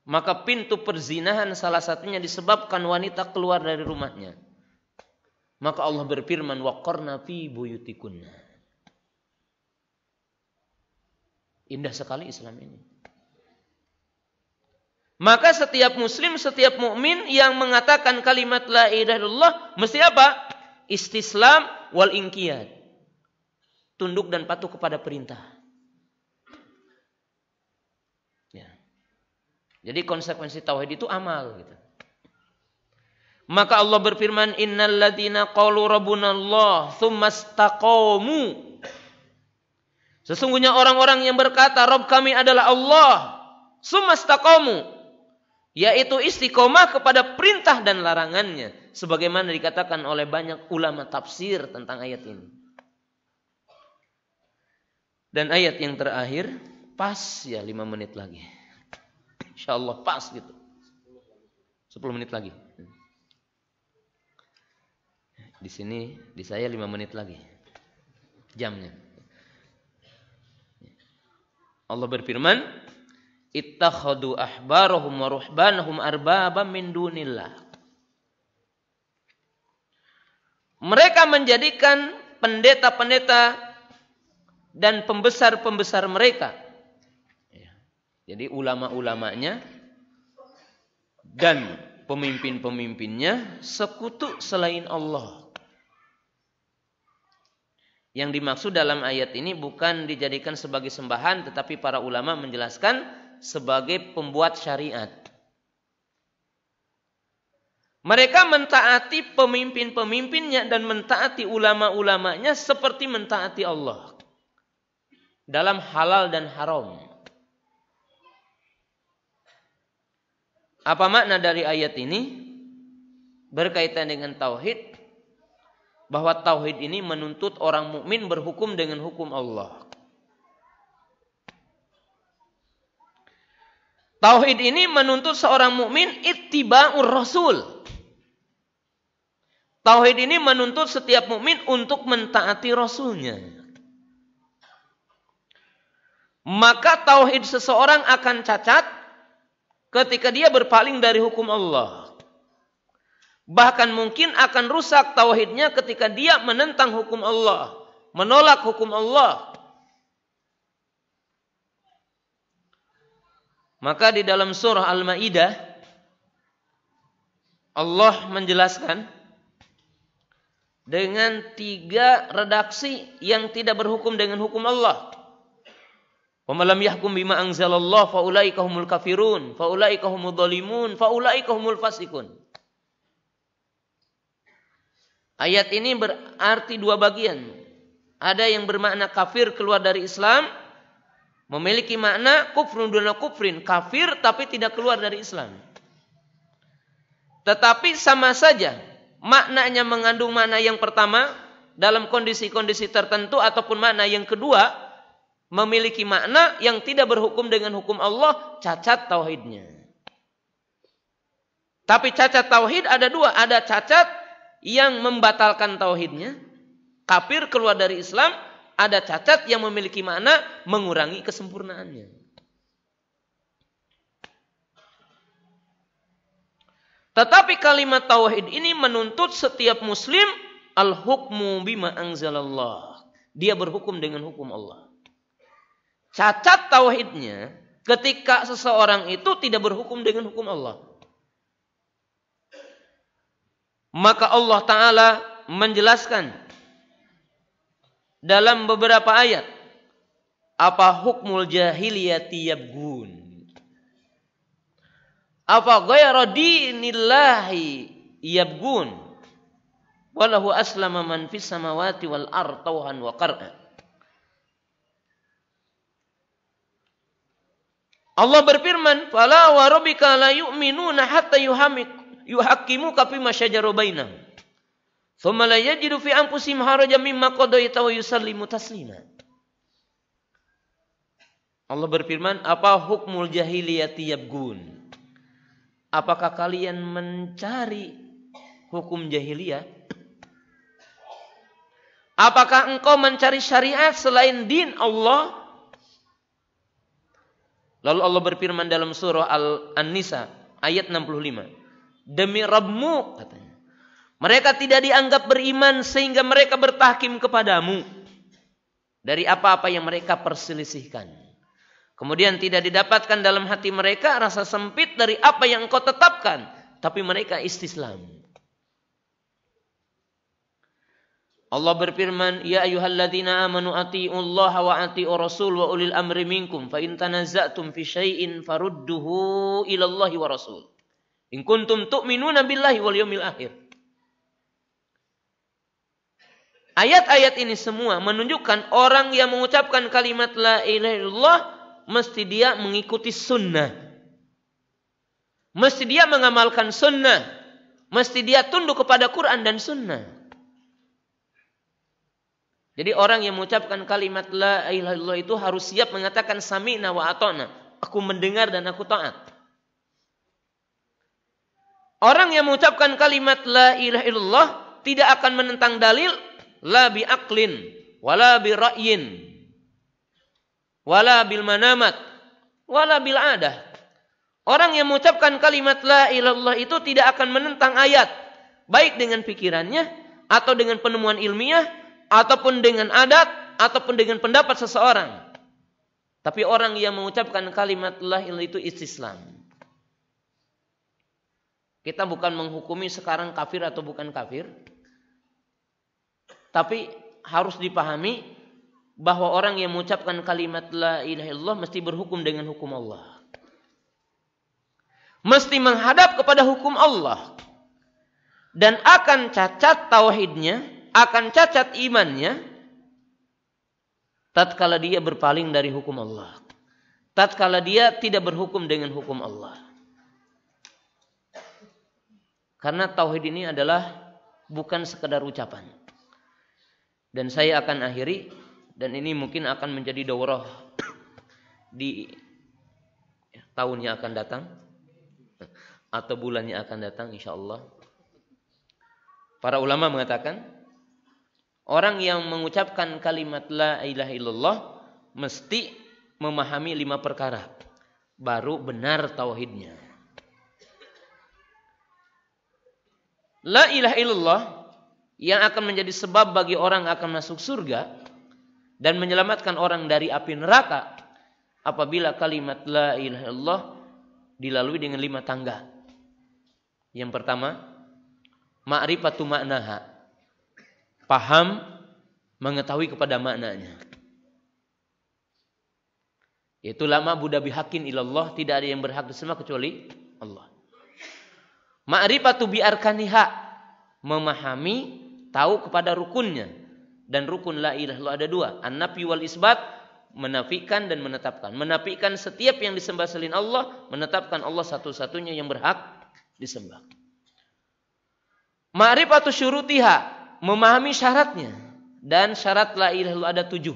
Maka pintu perzinahan salah satunya disebabkan wanita keluar dari rumahnya. Maka Allah berfirman waqarna fi buyutikunna. Indah sekali Islam ini. Maka setiap muslim, setiap mukmin yang mengatakan kalimat la ilaha illallah mesti apa? Istislam wal inqiyad. Tunduk dan patuh kepada perintah. Ya. Jadi konsekuensi tauhid itu amal gitu. Maka Allah berfirman, Innal ladina qalu rabbunallah tsummastaqamu Sesungguhnya orang-orang yang berkata, Rob kami adalah Allah. sumastaqamu yaitu istiqomah kepada perintah dan larangannya sebagaimana dikatakan oleh banyak ulama tafsir tentang ayat ini. Dan ayat yang terakhir pas ya lima menit lagi. Insya pas gitu. sepuluh menit lagi. Di sini di saya lima menit lagi. Jamnya. Allah berfirman, ittakhadu ahbarahum wa ruhbanahum arbaba min dunillah. Mereka menjadikan pendeta-pendeta dan pembesar-pembesar mereka. Ya. Jadi ulama-ulamanya dan pemimpin-pemimpinnya sekutu selain Allah. Yang dimaksud dalam ayat ini bukan dijadikan sebagai sembahan tetapi para ulama menjelaskan sebagai pembuat syariat. Mereka mentaati pemimpin-pemimpinnya dan mentaati ulama-ulamanya seperti mentaati Allah dalam halal dan haram. Apa makna dari ayat ini berkaitan dengan tauhid? Bahwa tauhid ini menuntut orang mukmin berhukum dengan hukum Allah. Tauhid ini menuntut seorang mukmin ittiba'ur rasul. Tauhid ini menuntut setiap mukmin untuk mentaati rasulnya. Maka tauhid seseorang akan cacat ketika dia berpaling dari hukum Allah. Bahkan mungkin akan rusak tauhidnya ketika dia menentang hukum Allah, menolak hukum Allah, Maka di dalam surah Al-Maidah Allah menjelaskan dengan tiga redaksi yang tidak berhukum dengan hukum Allah. Pemalam yahkum bima anzalallah faulaika humul kafirun, faulaika humud dhalimun, faulaika humul fasikun. Ayat ini berarti dua bagian. Ada yang bermakna kafir keluar dari Islam, memiliki makna kufrun duna kufrin, kafir tapi tidak keluar dari Islam. Tetapi sama saja maknanya mengandung makna yang pertama dalam kondisi-kondisi tertentu ataupun makna yang kedua memiliki makna yang tidak berhukum dengan hukum Allah cacat tauhidnya. Tapi cacat tauhid ada dua, ada cacat yang membatalkan tauhidnya, kafir keluar dari Islam, ada cacat yang memiliki makna mengurangi kesempurnaannya. Tetapi kalimat tauhid ini menuntut setiap muslim al-hukmu bima anzalallah. Dia berhukum dengan hukum Allah. Cacat tauhidnya ketika seseorang itu tidak berhukum dengan hukum Allah. Maka Allah taala menjelaskan dalam beberapa ayat apa hukmul jahiliyati yabgun apa ghayra dinillahi yabgun walahu aslama man fis samawati wal ard tauhan wa qar'a Allah berfirman fala wa rabbika la yu'minuna hatta yuhammik yuhakimuka fima syajara bainahum Thumma la yajidu fi anfusihim harajan mimma qadaita wa yusallimu taslima. Allah berfirman, apa hukmul tiap yabgun? Apakah kalian mencari hukum jahiliyah? Apakah engkau mencari syariat selain din Allah? Lalu Allah berfirman dalam surah Al-An-Nisa ayat 65. Demi Rabbmu katanya mereka tidak dianggap beriman sehingga mereka bertahkim kepadamu dari apa-apa yang mereka perselisihkan. Kemudian tidak didapatkan dalam hati mereka rasa sempit dari apa yang engkau tetapkan, tapi mereka istislam. Allah berfirman, "Ya ayyuhalladzina amanu Allah wa ati'u rasul wa ulil amri minkum fa intanazatum fi syai'in farudduhu ilallahi wa rasul." In kuntum tu'minuna billahi wal yawmil akhir. Ayat-ayat ini semua menunjukkan orang yang mengucapkan kalimat la ilaha illallah mesti dia mengikuti sunnah. Mesti dia mengamalkan sunnah. Mesti dia tunduk kepada Quran dan sunnah. Jadi orang yang mengucapkan kalimat la ilaha illallah itu harus siap mengatakan sami'na wa atona. Aku mendengar dan aku taat. Orang yang mengucapkan kalimat la ilaha illallah tidak akan menentang dalil la bi aqlin wala bi ra'yin wala bil manamat wala bil adah. Orang yang mengucapkan kalimat la ilallah itu tidak akan menentang ayat baik dengan pikirannya atau dengan penemuan ilmiah ataupun dengan adat ataupun dengan pendapat seseorang. Tapi orang yang mengucapkan kalimat la ilallah itu istislam. Kita bukan menghukumi sekarang kafir atau bukan kafir, tapi harus dipahami bahwa orang yang mengucapkan kalimat la ilaha illallah mesti berhukum dengan hukum Allah. Mesti menghadap kepada hukum Allah. Dan akan cacat tauhidnya, akan cacat imannya tatkala dia berpaling dari hukum Allah. Tatkala dia tidak berhukum dengan hukum Allah. Karena tauhid ini adalah bukan sekedar ucapan. Dan saya akan akhiri dan ini mungkin akan menjadi daurah di tahun yang akan datang atau bulan yang akan datang insya Allah Para ulama mengatakan orang yang mengucapkan kalimat la ilaha illallah mesti memahami lima perkara baru benar tauhidnya. La ilaha illallah yang akan menjadi sebab bagi orang akan masuk surga dan menyelamatkan orang dari api neraka apabila kalimat la ilaha illallah dilalui dengan lima tangga. Yang pertama, ma'rifatu maknaha. Paham mengetahui kepada maknanya. Yaitu lama Buddha bihakin ilallah tidak ada yang berhak disembah kecuali Allah. Ma'rifatu biarkaniha memahami tahu kepada rukunnya dan rukun la ilaha illallah ada dua an-nafi wal isbat menafikan dan menetapkan menafikan setiap yang disembah selain Allah menetapkan Allah satu-satunya yang berhak disembah ma'rifatu syurutiha memahami syaratnya dan syarat la ilaha illallah ada tujuh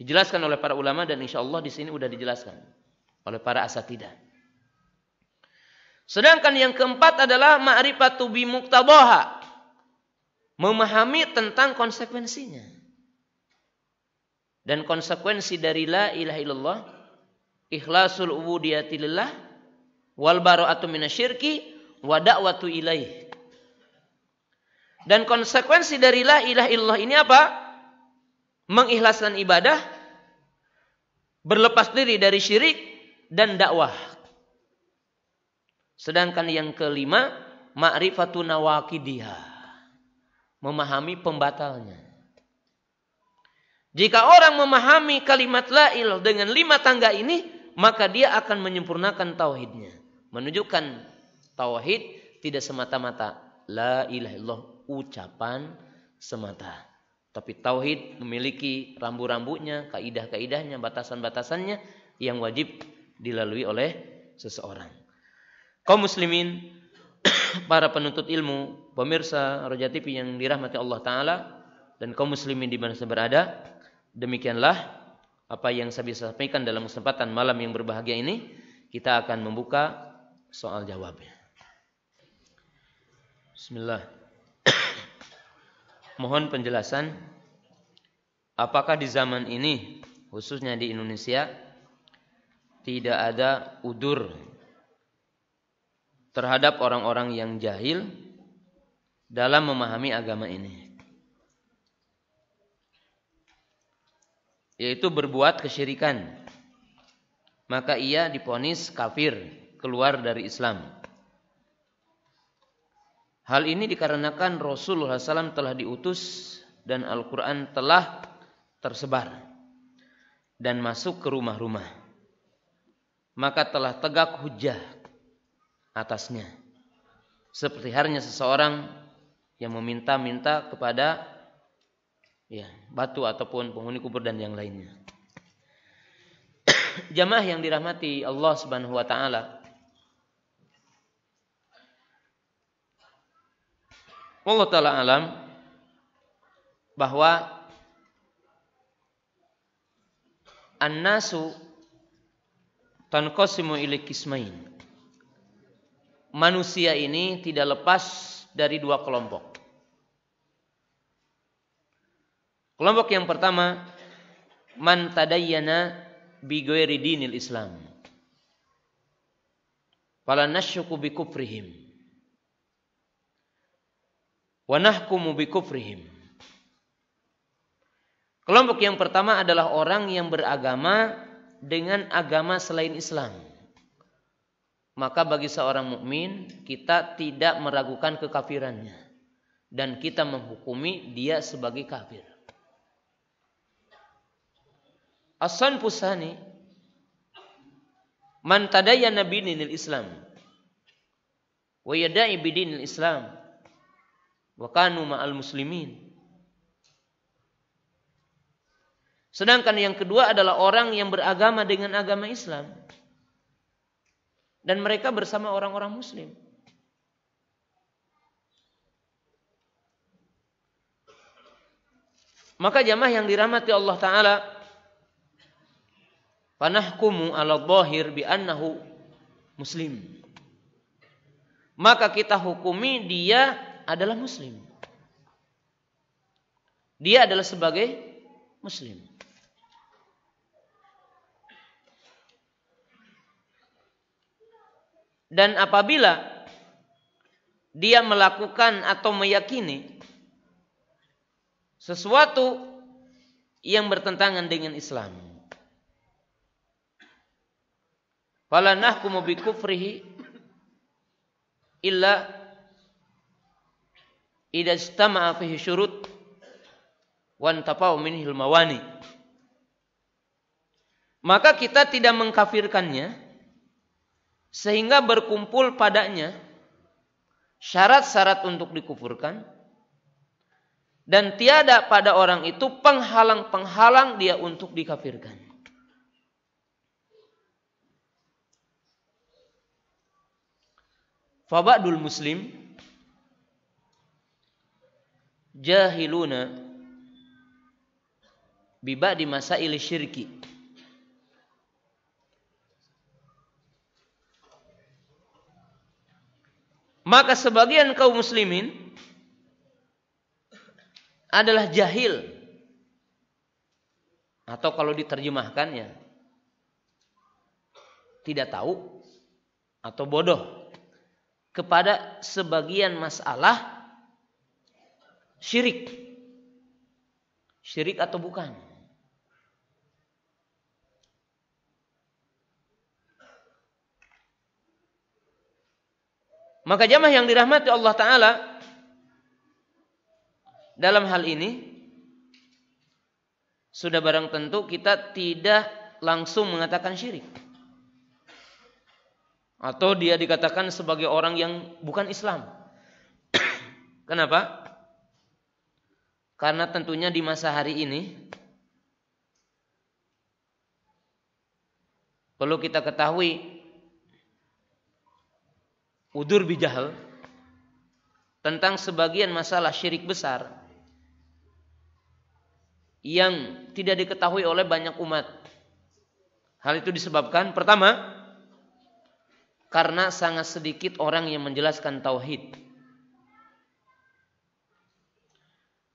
dijelaskan oleh para ulama dan insya Allah di sini sudah dijelaskan oleh para asatidah sedangkan yang keempat adalah ma'rifatu bi muktabaha memahami tentang konsekuensinya. Dan konsekuensi dari la ilaha illallah ikhlasul ubudiyati lillah wal bara'atu minasyirki wa ilaih. Dan konsekuensi dari la ilaha illallah ini apa? Mengikhlaskan ibadah, berlepas diri dari syirik dan dakwah. Sedangkan yang kelima, ma'rifatu nawakidiyah memahami pembatalnya. Jika orang memahami kalimat la ilah dengan lima tangga ini, maka dia akan menyempurnakan tauhidnya. Menunjukkan tauhid tidak semata-mata la ilaha illallah ucapan semata. Tapi tauhid memiliki rambu-rambunya, kaidah-kaidahnya, batasan-batasannya yang wajib dilalui oleh seseorang. Kaum muslimin, para penuntut ilmu pemirsa Roja TV yang dirahmati Allah Ta'ala dan kaum muslimin di mana berada. Demikianlah apa yang saya bisa sampaikan dalam kesempatan malam yang berbahagia ini. Kita akan membuka soal jawabnya. Bismillah. Mohon penjelasan apakah di zaman ini khususnya di Indonesia tidak ada udur terhadap orang-orang yang jahil dalam memahami agama ini. Yaitu berbuat kesyirikan. Maka ia diponis kafir, keluar dari Islam. Hal ini dikarenakan Rasulullah SAW telah diutus dan Al-Quran telah tersebar dan masuk ke rumah-rumah. Maka telah tegak hujah atasnya. Seperti harinya seseorang yang meminta-minta kepada ya batu ataupun penghuni kubur dan yang lainnya. Jamaah yang dirahmati Allah Subhanahu wa taala. Allah taala alam bahwa annasu tanqasimu ila kismain. Manusia ini tidak lepas dari dua kelompok. Kelompok yang pertama man tadayyana bi dinil Islam. Fala nasyku bi kufrihim. Wa nahkumu bi kufrihim. Kelompok yang pertama adalah orang yang beragama dengan agama selain Islam. Maka bagi seorang mukmin kita tidak meragukan kekafirannya dan kita menghukumi dia sebagai kafir. Asan pusani man tadayyana bidinil Islam wa yada'i bidinil Islam wa kanu ma'al muslimin. Sedangkan yang kedua adalah orang yang beragama dengan agama Islam dan mereka bersama orang-orang muslim. Maka jamaah yang dirahmati Allah taala Panahkumu ala dhahir bi annahu muslim. Maka kita hukumi dia adalah muslim. Dia adalah sebagai muslim. Dan apabila dia melakukan atau meyakini sesuatu yang bertentangan dengan Islam, Fala nahkumu bi kufrihi illa idza istama'a fihi syurut wa antafa'u minhil mawani. Maka kita tidak mengkafirkannya sehingga berkumpul padanya syarat-syarat untuk dikufurkan dan tiada pada orang itu penghalang-penghalang dia untuk dikafirkan. Fabadul muslim jahiluna biba di masail syirki. Maka sebagian kaum muslimin adalah jahil atau kalau diterjemahkannya tidak tahu atau bodoh kepada sebagian masalah syirik. Syirik atau bukan? Maka jamaah yang dirahmati Allah Ta'ala dalam hal ini sudah barang tentu kita tidak langsung mengatakan syirik atau dia dikatakan sebagai orang yang bukan Islam. Kenapa? Karena tentunya di masa hari ini perlu kita ketahui udur bijahal tentang sebagian masalah syirik besar yang tidak diketahui oleh banyak umat. Hal itu disebabkan pertama karena sangat sedikit orang yang menjelaskan tauhid.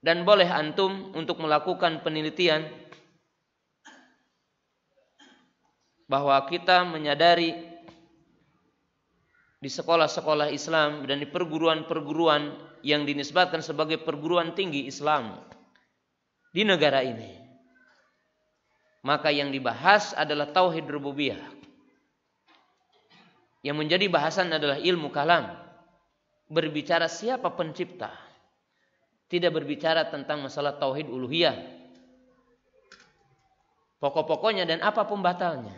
Dan boleh antum untuk melakukan penelitian bahwa kita menyadari di sekolah-sekolah Islam dan di perguruan-perguruan yang dinisbatkan sebagai perguruan tinggi Islam di negara ini. Maka yang dibahas adalah tauhid rububiyah, yang menjadi bahasan adalah ilmu kalam. Berbicara siapa pencipta. Tidak berbicara tentang masalah tauhid uluhiyah. Pokok-pokoknya dan apa pembatalnya.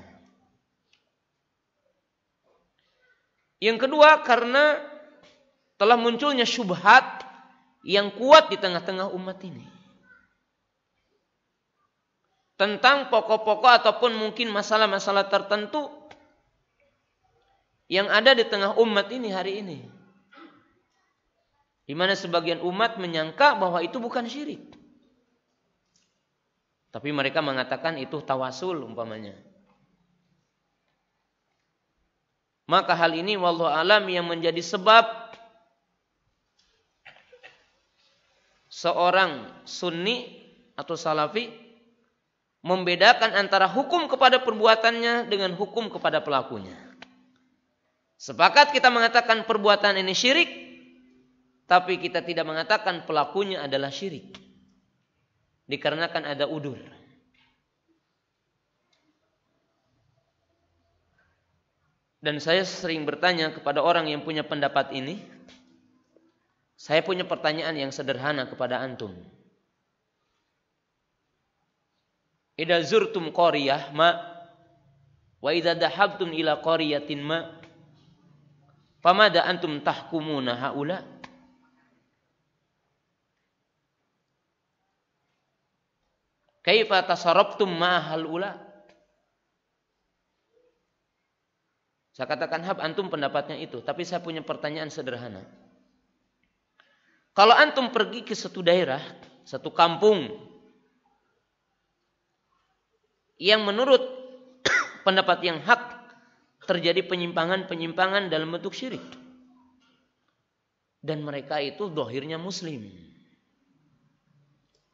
Yang kedua karena telah munculnya syubhat yang kuat di tengah-tengah umat ini. Tentang pokok-pokok ataupun mungkin masalah-masalah tertentu yang ada di tengah umat ini hari ini. Di mana sebagian umat menyangka bahwa itu bukan syirik. Tapi mereka mengatakan itu tawasul umpamanya. Maka hal ini wallahu alam yang menjadi sebab seorang sunni atau salafi membedakan antara hukum kepada perbuatannya dengan hukum kepada pelakunya. Sepakat kita mengatakan perbuatan ini syirik, tapi kita tidak mengatakan pelakunya adalah syirik. Dikarenakan ada udur. Dan saya sering bertanya kepada orang yang punya pendapat ini, saya punya pertanyaan yang sederhana kepada antum. Ida zurtum qaryah ma wa idza dahabtum ila qaryatin ma Famada antum tahkumuna haula? Kaifa tasarabtum ma ula? Saya katakan hab antum pendapatnya itu, tapi saya punya pertanyaan sederhana. Kalau antum pergi ke satu daerah, satu kampung yang menurut pendapat yang hak terjadi penyimpangan-penyimpangan dalam bentuk syirik. Dan mereka itu dohirnya muslim.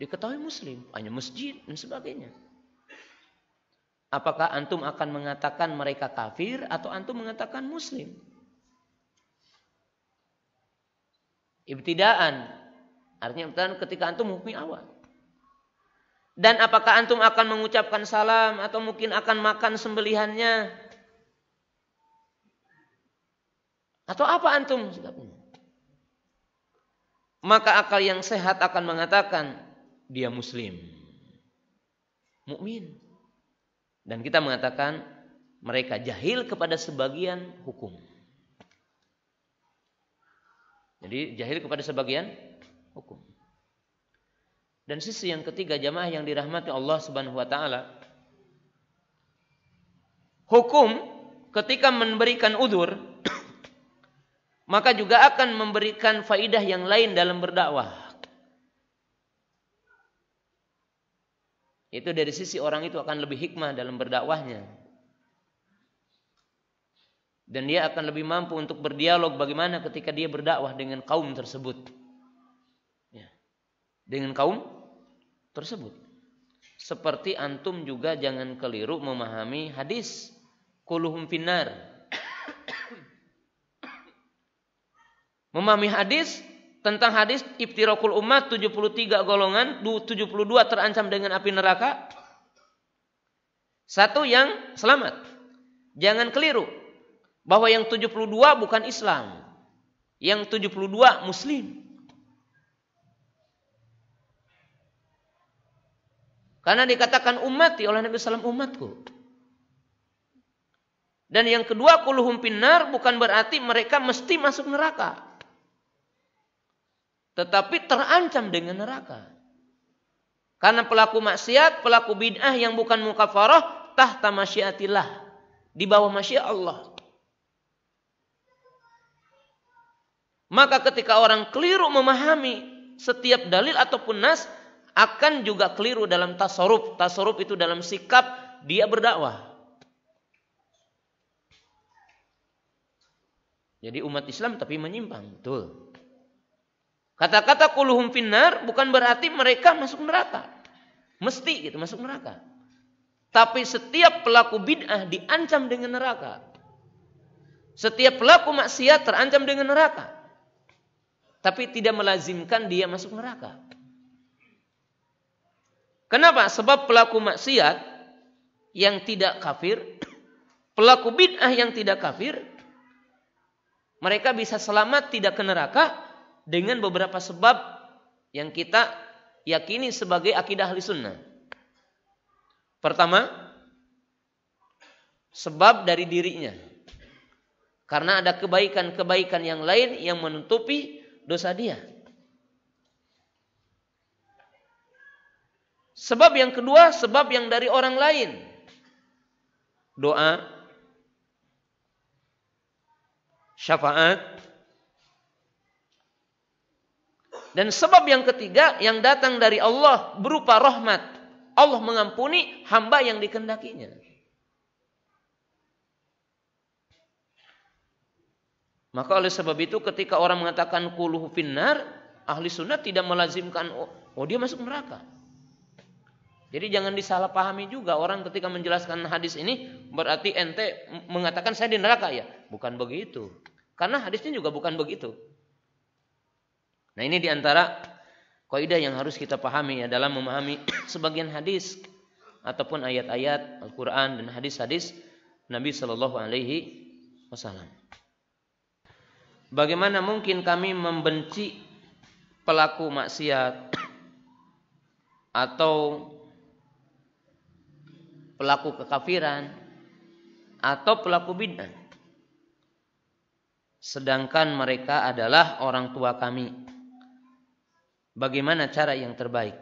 Diketahui muslim, hanya masjid dan sebagainya. Apakah antum akan mengatakan mereka kafir atau antum mengatakan muslim? Ibtidaan. Artinya ibtidaan ketika antum hukmi awal. Dan apakah antum akan mengucapkan salam atau mungkin akan makan sembelihannya Atau apa antum? Maka akal yang sehat akan mengatakan dia muslim. Mukmin. Dan kita mengatakan mereka jahil kepada sebagian hukum. Jadi jahil kepada sebagian hukum. Dan sisi yang ketiga jamaah yang dirahmati Allah Subhanahu wa taala. Hukum ketika memberikan udur maka juga akan memberikan faidah yang lain dalam berdakwah. Itu dari sisi orang itu akan lebih hikmah dalam berdakwahnya. Dan dia akan lebih mampu untuk berdialog bagaimana ketika dia berdakwah dengan kaum tersebut. Ya. Dengan kaum tersebut. Seperti antum juga jangan keliru memahami hadis. Kuluhum finar Memahami hadis tentang hadis ibtirakul umat 73 golongan 72 terancam dengan api neraka. Satu yang selamat. Jangan keliru bahwa yang 72 bukan Islam. Yang 72 muslim. Karena dikatakan umat oleh Nabi SAW umatku. Dan yang kedua kuluhum pinar bukan berarti mereka mesti masuk neraka tetapi terancam dengan neraka. Karena pelaku maksiat, pelaku bid'ah yang bukan mukafarah tahta masyiatillah, di bawah masyiat Allah. Maka ketika orang keliru memahami setiap dalil ataupun nas akan juga keliru dalam tasarruf. Tasarruf itu dalam sikap dia berdakwah. Jadi umat Islam tapi menyimpang, betul. Kata-kata kuluhum finnar bukan berarti mereka masuk neraka. Mesti gitu masuk neraka. Tapi setiap pelaku bid'ah diancam dengan neraka. Setiap pelaku maksiat terancam dengan neraka. Tapi tidak melazimkan dia masuk neraka. Kenapa? Sebab pelaku maksiat yang tidak kafir, pelaku bid'ah yang tidak kafir, mereka bisa selamat tidak ke neraka dengan beberapa sebab yang kita yakini sebagai akidah ahli sunnah. Pertama, sebab dari dirinya. Karena ada kebaikan-kebaikan yang lain yang menutupi dosa dia. Sebab yang kedua, sebab yang dari orang lain. Doa, syafaat, dan sebab yang ketiga yang datang dari Allah berupa rahmat. Allah mengampuni hamba yang dikendakinya. Maka oleh sebab itu ketika orang mengatakan kuluh finnar, ahli sunnah tidak melazimkan oh, oh dia masuk neraka. Jadi jangan disalahpahami juga orang ketika menjelaskan hadis ini berarti ente mengatakan saya di neraka ya. Bukan begitu. Karena hadisnya juga bukan begitu. Nah ini diantara kaidah yang harus kita pahami ya dalam memahami sebagian hadis ataupun ayat-ayat Al-Quran dan hadis-hadis Nabi Shallallahu Alaihi Wasallam. Bagaimana mungkin kami membenci pelaku maksiat atau pelaku kekafiran atau pelaku bid'ah sedangkan mereka adalah orang tua kami bagaimana cara yang terbaik.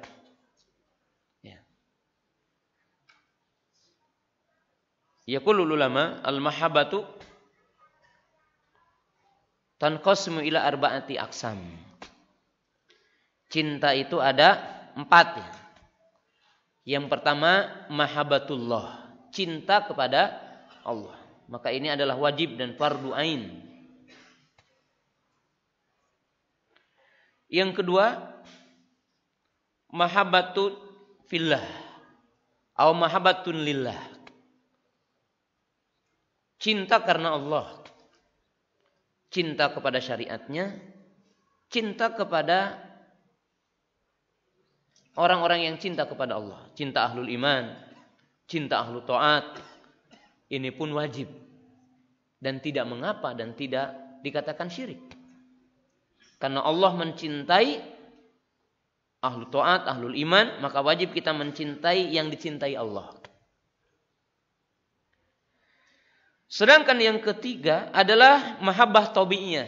Ya. Yaqulul ulama al-mahabbatu tanqasmu ila arba'ati aksam. Cinta itu ada empat. Ya. Yang pertama mahabbatullah, cinta kepada Allah. Maka ini adalah wajib dan fardu ain Yang kedua, mahabbatun fillah atau mahabbatun lillah. Cinta karena Allah. Cinta kepada syariatnya, cinta kepada orang-orang yang cinta kepada Allah, cinta ahlul iman, cinta ahlu taat. Ini pun wajib dan tidak mengapa dan tidak dikatakan syirik. Karena Allah mencintai ahlu taat, ahlul iman, maka wajib kita mencintai yang dicintai Allah. Sedangkan yang ketiga adalah mahabbah tobi'nya.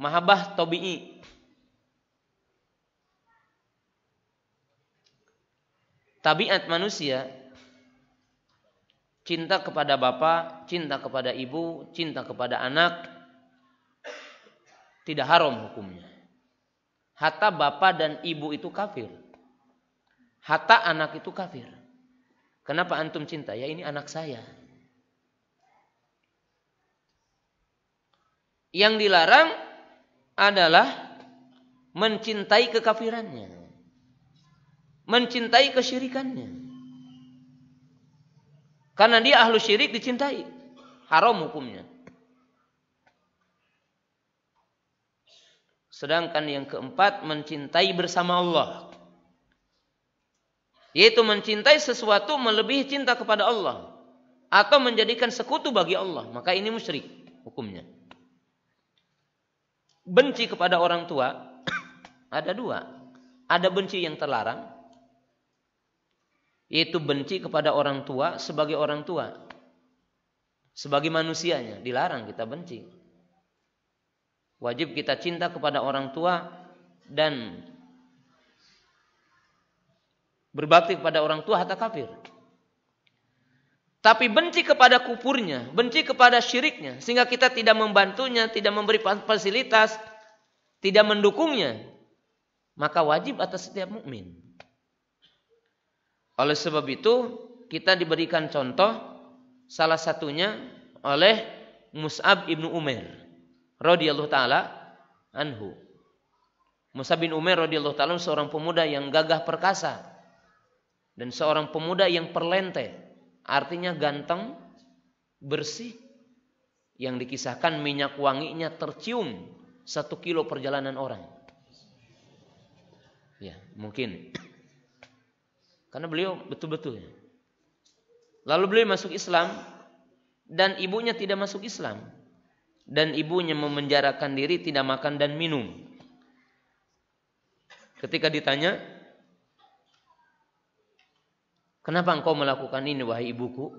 Mahabbah tobi'i. Tabiat manusia cinta kepada bapak, cinta kepada ibu, cinta kepada anak tidak haram hukumnya. Hatta bapak dan ibu itu kafir. Hatta anak itu kafir. Kenapa antum cinta? Ya ini anak saya. Yang dilarang adalah mencintai kekafirannya. Mencintai kesyirikannya. Karena dia ahlu syirik dicintai. Haram hukumnya. Sedangkan yang keempat mencintai bersama Allah. Yaitu mencintai sesuatu melebihi cinta kepada Allah atau menjadikan sekutu bagi Allah, maka ini musyrik hukumnya. Benci kepada orang tua ada dua. Ada benci yang terlarang yaitu benci kepada orang tua sebagai orang tua. Sebagai manusianya dilarang kita benci. Wajib kita cinta kepada orang tua dan berbakti kepada orang tua hatta kafir. Tapi benci kepada kupurnya, benci kepada syiriknya sehingga kita tidak membantunya, tidak memberi fasilitas, tidak mendukungnya. Maka wajib atas setiap mukmin. Oleh sebab itu, kita diberikan contoh salah satunya oleh Mus'ab ibnu Umair radhiyallahu taala anhu. Musa bin Umair radhiyallahu taala seorang pemuda yang gagah perkasa dan seorang pemuda yang perlente, artinya ganteng, bersih, yang dikisahkan minyak wanginya tercium satu kilo perjalanan orang. Ya, mungkin. Karena beliau betul-betul. Ya. Lalu beliau masuk Islam dan ibunya tidak masuk Islam dan ibunya memenjarakan diri tidak makan dan minum. Ketika ditanya, "Kenapa engkau melakukan ini wahai ibuku?"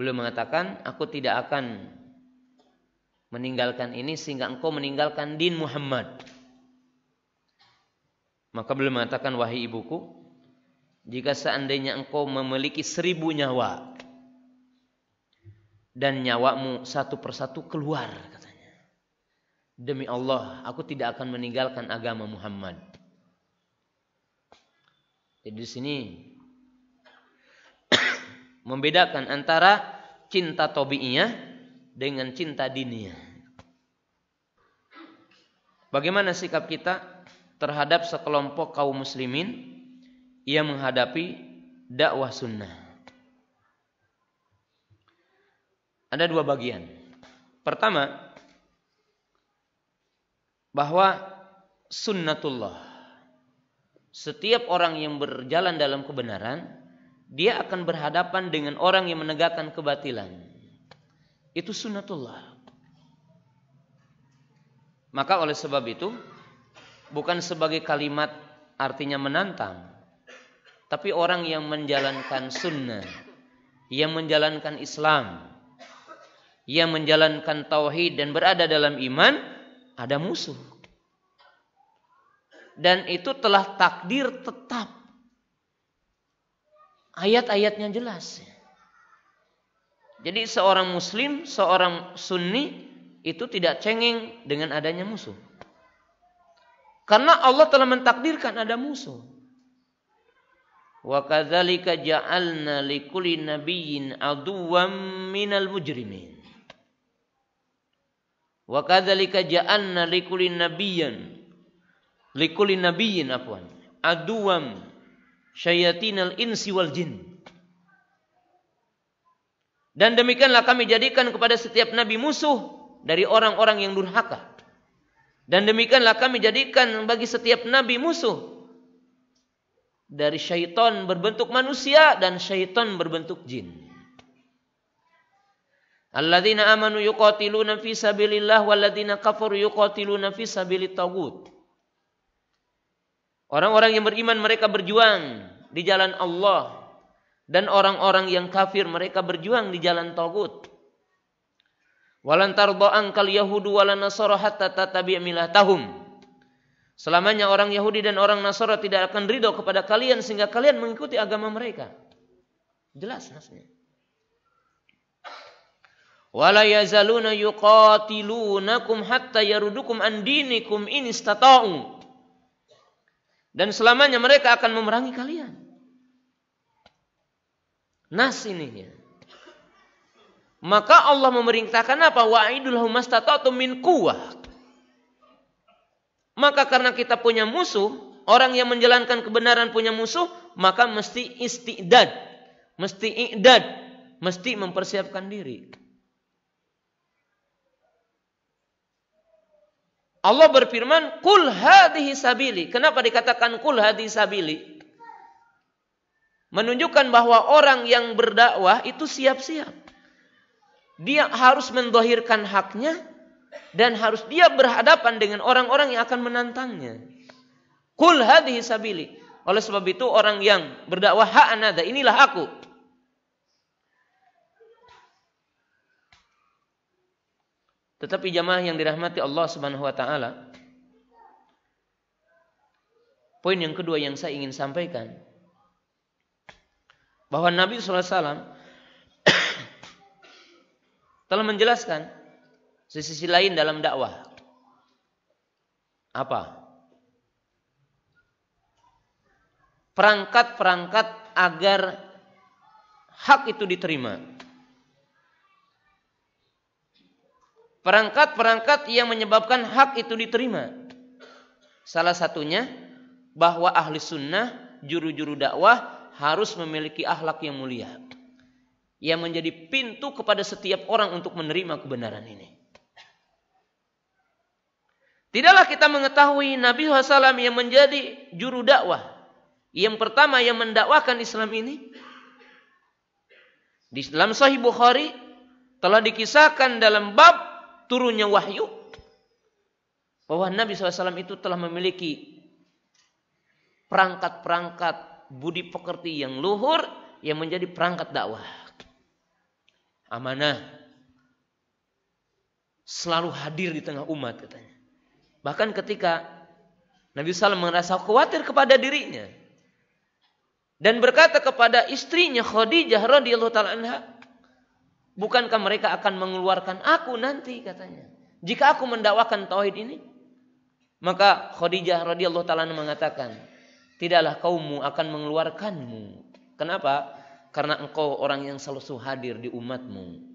Beliau mengatakan, "Aku tidak akan meninggalkan ini sehingga engkau meninggalkan din Muhammad." Maka beliau mengatakan, "Wahai ibuku, jika seandainya engkau memiliki seribu nyawa dan nyawamu satu persatu keluar katanya. Demi Allah, aku tidak akan meninggalkan agama Muhammad. Jadi di sini membedakan antara cinta tobi'iyah dengan cinta diniyah. Bagaimana sikap kita terhadap sekelompok kaum muslimin yang menghadapi dakwah sunnah? ada dua bagian. Pertama, bahwa sunnatullah. Setiap orang yang berjalan dalam kebenaran, dia akan berhadapan dengan orang yang menegakkan kebatilan. Itu sunnatullah. Maka oleh sebab itu, bukan sebagai kalimat artinya menantang, tapi orang yang menjalankan sunnah, yang menjalankan Islam, yang menjalankan tauhid dan berada dalam iman ada musuh. Dan itu telah takdir tetap. Ayat-ayatnya jelas. Jadi seorang muslim, seorang sunni itu tidak cengeng dengan adanya musuh. Karena Allah telah mentakdirkan ada musuh. Wa kadzalika ja'alna likulli nabiyyin aduwwam minal mujrimin. Wa kadzalika ja'anna likulli nabiyyan likulli nabiyyin afwan aduwam syayatinal insi wal jin. Dan demikianlah kami jadikan kepada setiap nabi musuh dari orang-orang yang durhaka. Dan demikianlah kami jadikan bagi setiap nabi musuh dari syaitan berbentuk manusia dan syaitan berbentuk jin. Alladzina amanu yuqatiluna fi sabilillah walladzina kafaru yuqatiluna fi sabilit tagut. Orang-orang yang beriman mereka berjuang di jalan Allah dan orang-orang yang kafir mereka berjuang di jalan tagut. Walan tarda angkal yahudu wal nasara hatta tatabi' milatahum. Selamanya orang Yahudi dan orang Nasara tidak akan ridho kepada kalian sehingga kalian mengikuti agama mereka. Jelas nasnya wala yazaluna yuqatilunakum hatta yarudukum an dinikum in istata'u dan selamanya mereka akan memerangi kalian nas ini ya maka Allah memerintahkan apa wa'idul humastata'tum min quwwah maka karena kita punya musuh orang yang menjalankan kebenaran punya musuh maka mesti istidad mesti i'dad mesti mempersiapkan diri Allah berfirman, "Qul hadhihi sabili." Kenapa dikatakan "qul hadhihi sabili"? Menunjukkan bahwa orang yang berdakwah itu siap-siap. Dia harus mendohirkan haknya dan harus dia berhadapan dengan orang-orang yang akan menantangnya. "Qul hadhihi sabili." Oleh sebab itu orang yang berdakwah ha'anada, inilah aku. Tetapi jamaah yang dirahmati Allah Subhanahu wa taala, poin yang kedua yang saya ingin sampaikan bahwa Nabi sallallahu alaihi wasallam telah menjelaskan sisi lain dalam dakwah. Apa? Perangkat-perangkat agar hak itu diterima. perangkat-perangkat yang menyebabkan hak itu diterima. Salah satunya bahwa ahli sunnah, juru-juru dakwah harus memiliki ahlak yang mulia. Yang menjadi pintu kepada setiap orang untuk menerima kebenaran ini. Tidaklah kita mengetahui Nabi SAW yang menjadi juru dakwah. Yang pertama yang mendakwakan Islam ini. Di dalam Sahih Bukhari telah dikisahkan dalam bab turunnya wahyu bahwa Nabi SAW itu telah memiliki perangkat-perangkat budi pekerti yang luhur yang menjadi perangkat dakwah. Amanah selalu hadir di tengah umat katanya. Bahkan ketika Nabi SAW merasa khawatir kepada dirinya dan berkata kepada istrinya Khadijah radhiyallahu taala anha, Bukankah mereka akan mengeluarkan aku nanti katanya. Jika aku mendakwakan tauhid ini, maka Khadijah radhiyallahu taala mengatakan, "Tidaklah kaummu akan mengeluarkanmu." Kenapa? Karena engkau orang yang selalu hadir di umatmu.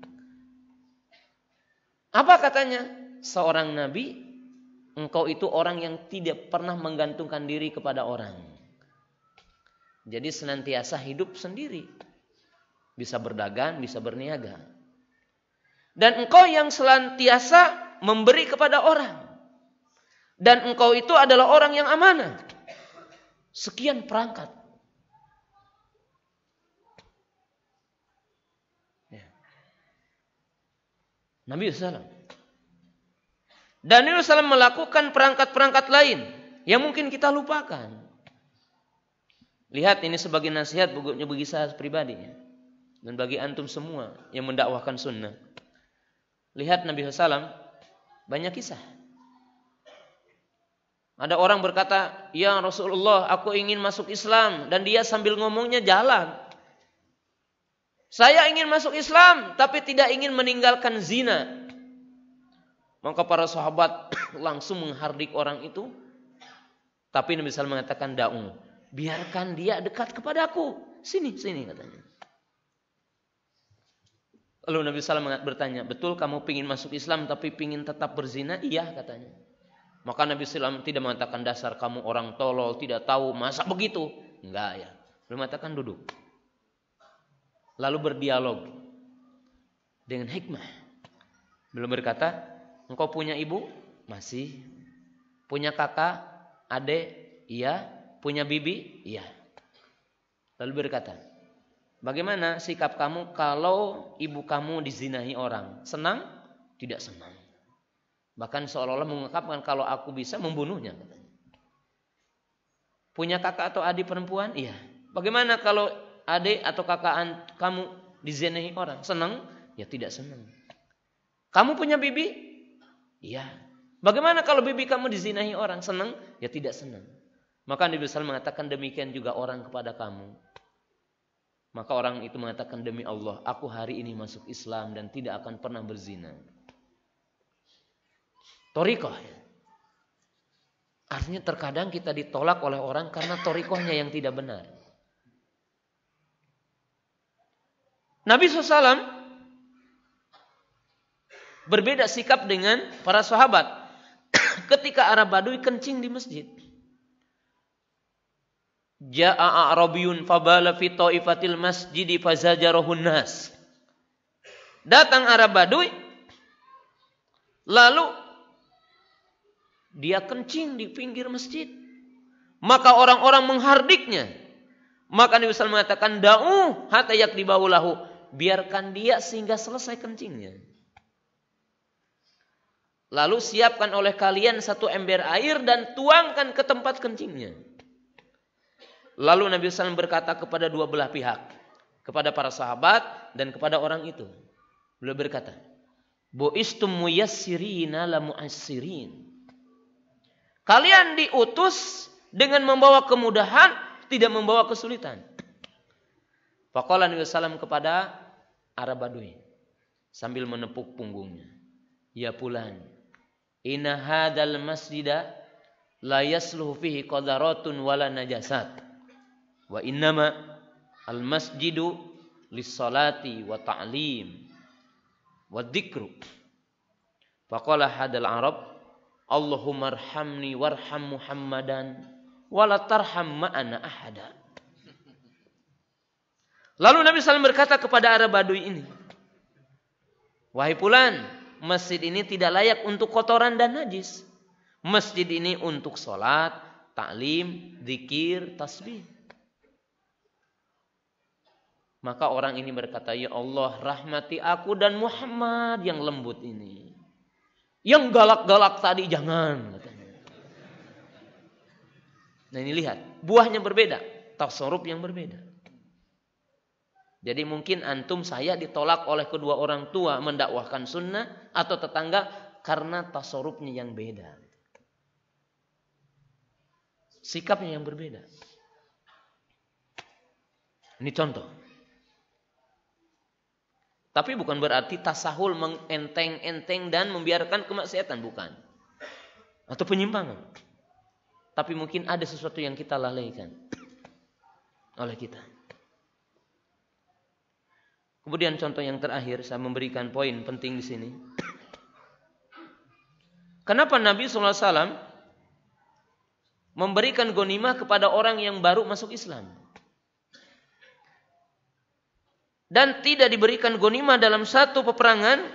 Apa katanya? Seorang nabi, engkau itu orang yang tidak pernah menggantungkan diri kepada orang. Jadi senantiasa hidup sendiri. Bisa berdagang, bisa berniaga. Dan engkau yang selantiasa memberi kepada orang. Dan engkau itu adalah orang yang amanah. Sekian perangkat. Ya. Nabi SAW. Dan Nabi SAW melakukan perangkat-perangkat lain. Yang mungkin kita lupakan. Lihat ini sebagai nasihat bagi saya pribadi. Ya. Dan bagi antum semua yang mendakwahkan sunnah. Lihat Nabi SAW banyak kisah. Ada orang berkata, ya Rasulullah aku ingin masuk Islam. Dan dia sambil ngomongnya jalan. Saya ingin masuk Islam tapi tidak ingin meninggalkan zina. Maka para sahabat langsung menghardik orang itu. Tapi Nabi SAW mengatakan daung. Biarkan dia dekat kepada aku. Sini, sini katanya. Lalu Nabi SAW bertanya, betul kamu ingin masuk Islam tapi ingin tetap berzina? Iya katanya. Maka Nabi SAW tidak mengatakan dasar kamu orang tolol, tidak tahu, masa begitu? Enggak ya. Beliau mengatakan duduk. Lalu berdialog dengan hikmah. Belum berkata, engkau punya ibu? Masih. Punya kakak? Adik? Iya. Punya bibi? Iya. Lalu berkata, Bagaimana sikap kamu kalau ibu kamu dizinahi orang? Senang? Tidak senang. Bahkan seolah-olah mengungkapkan kalau aku bisa membunuhnya Punya kakak atau adik perempuan? Iya. Bagaimana kalau adik atau kakak kamu dizinahi orang? Senang? Ya tidak senang. Kamu punya bibi? Iya. Bagaimana kalau bibi kamu dizinahi orang? Senang? Ya tidak senang. Maka Nabi Muhammad mengatakan demikian juga orang kepada kamu maka orang itu mengatakan demi Allah, aku hari ini masuk Islam dan tidak akan pernah berzina. Torikoh. Ya. Artinya terkadang kita ditolak oleh orang karena torikohnya yang tidak benar. Nabi SAW berbeda sikap dengan para sahabat. Ketika Arab Badui kencing di masjid. Ja'a Arabiyun fabala fi ta'ifatil masjidi fazajarahun nas. Datang Arab Badui lalu dia kencing di pinggir masjid. Maka orang-orang menghardiknya. Maka Nabi Wasallam mengatakan, Da'u hatta baulahu. Biarkan dia sehingga selesai kencingnya. Lalu siapkan oleh kalian satu ember air dan tuangkan ke tempat kencingnya. Lalu Nabi SAW berkata kepada dua belah pihak, kepada para sahabat dan kepada orang itu. Beliau berkata, istum muyassirina la mu'assirin. Kalian diutus dengan membawa kemudahan, tidak membawa kesulitan. Faqala Nabi Wasallam kepada Arab Badui sambil menepuk punggungnya. Ya pulan, inna hadal masjidah la yasluhu fihi qadaratun wala najasat. Wa innama al-masjidu lis-salati wa ta'lim wa dzikru. Faqala hadal Arab, Allahumma arhamni warham Muhammadan wala tarham ma'ana ahada. Lalu Nabi SAW berkata kepada Arab Badui ini, Wahai pulan, masjid ini tidak layak untuk kotoran dan najis. Masjid ini untuk sholat, taklim, zikir, tasbih. Maka orang ini berkata, "Ya Allah, rahmati aku dan Muhammad yang lembut ini. Yang galak-galak tadi jangan." Katanya. Nah, ini lihat, buahnya berbeda, tasorup yang berbeda. Jadi mungkin antum saya ditolak oleh kedua orang tua mendakwahkan sunnah atau tetangga karena tasorupnya yang beda. Sikapnya yang berbeda. Ini contoh. Tapi bukan berarti tasahul mengenteng-enteng dan membiarkan kemaksiatan, bukan. Atau penyimpangan. Tapi mungkin ada sesuatu yang kita lalaikan oleh kita. Kemudian contoh yang terakhir saya memberikan poin penting di sini. Kenapa Nabi SAW memberikan gonimah kepada orang yang baru masuk Islam? dan tidak diberikan gonima dalam satu peperangan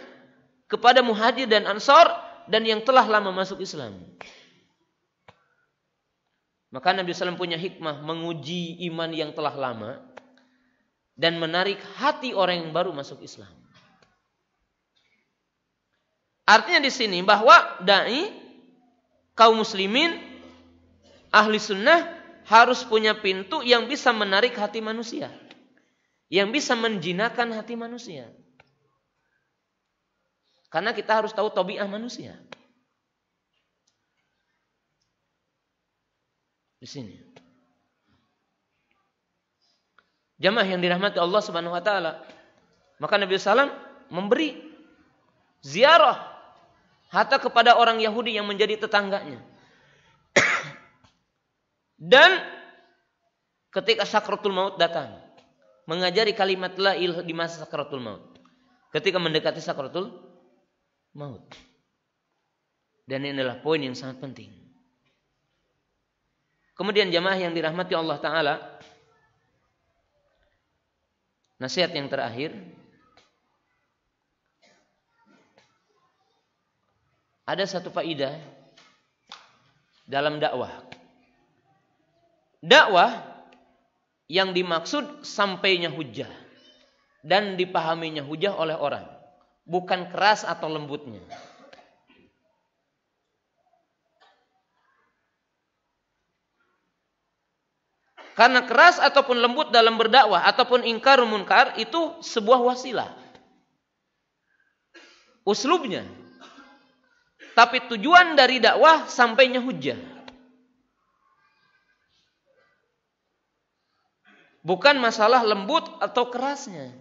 kepada muhajir dan ansor dan yang telah lama masuk Islam. Maka Nabi SAW punya hikmah menguji iman yang telah lama dan menarik hati orang yang baru masuk Islam. Artinya di sini bahwa dai kaum muslimin ahli sunnah harus punya pintu yang bisa menarik hati manusia yang bisa menjinakkan hati manusia. Karena kita harus tahu tobiah manusia. Di sini. Jamaah yang dirahmati Allah Subhanahu wa taala. Maka Nabi SAW memberi ziarah harta kepada orang Yahudi yang menjadi tetangganya. Dan ketika sakratul maut datang, mengajari kalimat la ilah di masa sakaratul maut. Ketika mendekati sakaratul maut. Dan ini adalah poin yang sangat penting. Kemudian jamaah yang dirahmati Allah Ta'ala. Nasihat yang terakhir. Ada satu faidah dalam dakwah. Dakwah yang dimaksud sampainya hujah dan dipahaminya hujah oleh orang, bukan keras atau lembutnya. Karena keras ataupun lembut dalam berdakwah ataupun ingkar munkar itu sebuah wasilah. Uslubnya. Tapi tujuan dari dakwah sampainya hujah. bukan masalah lembut atau kerasnya.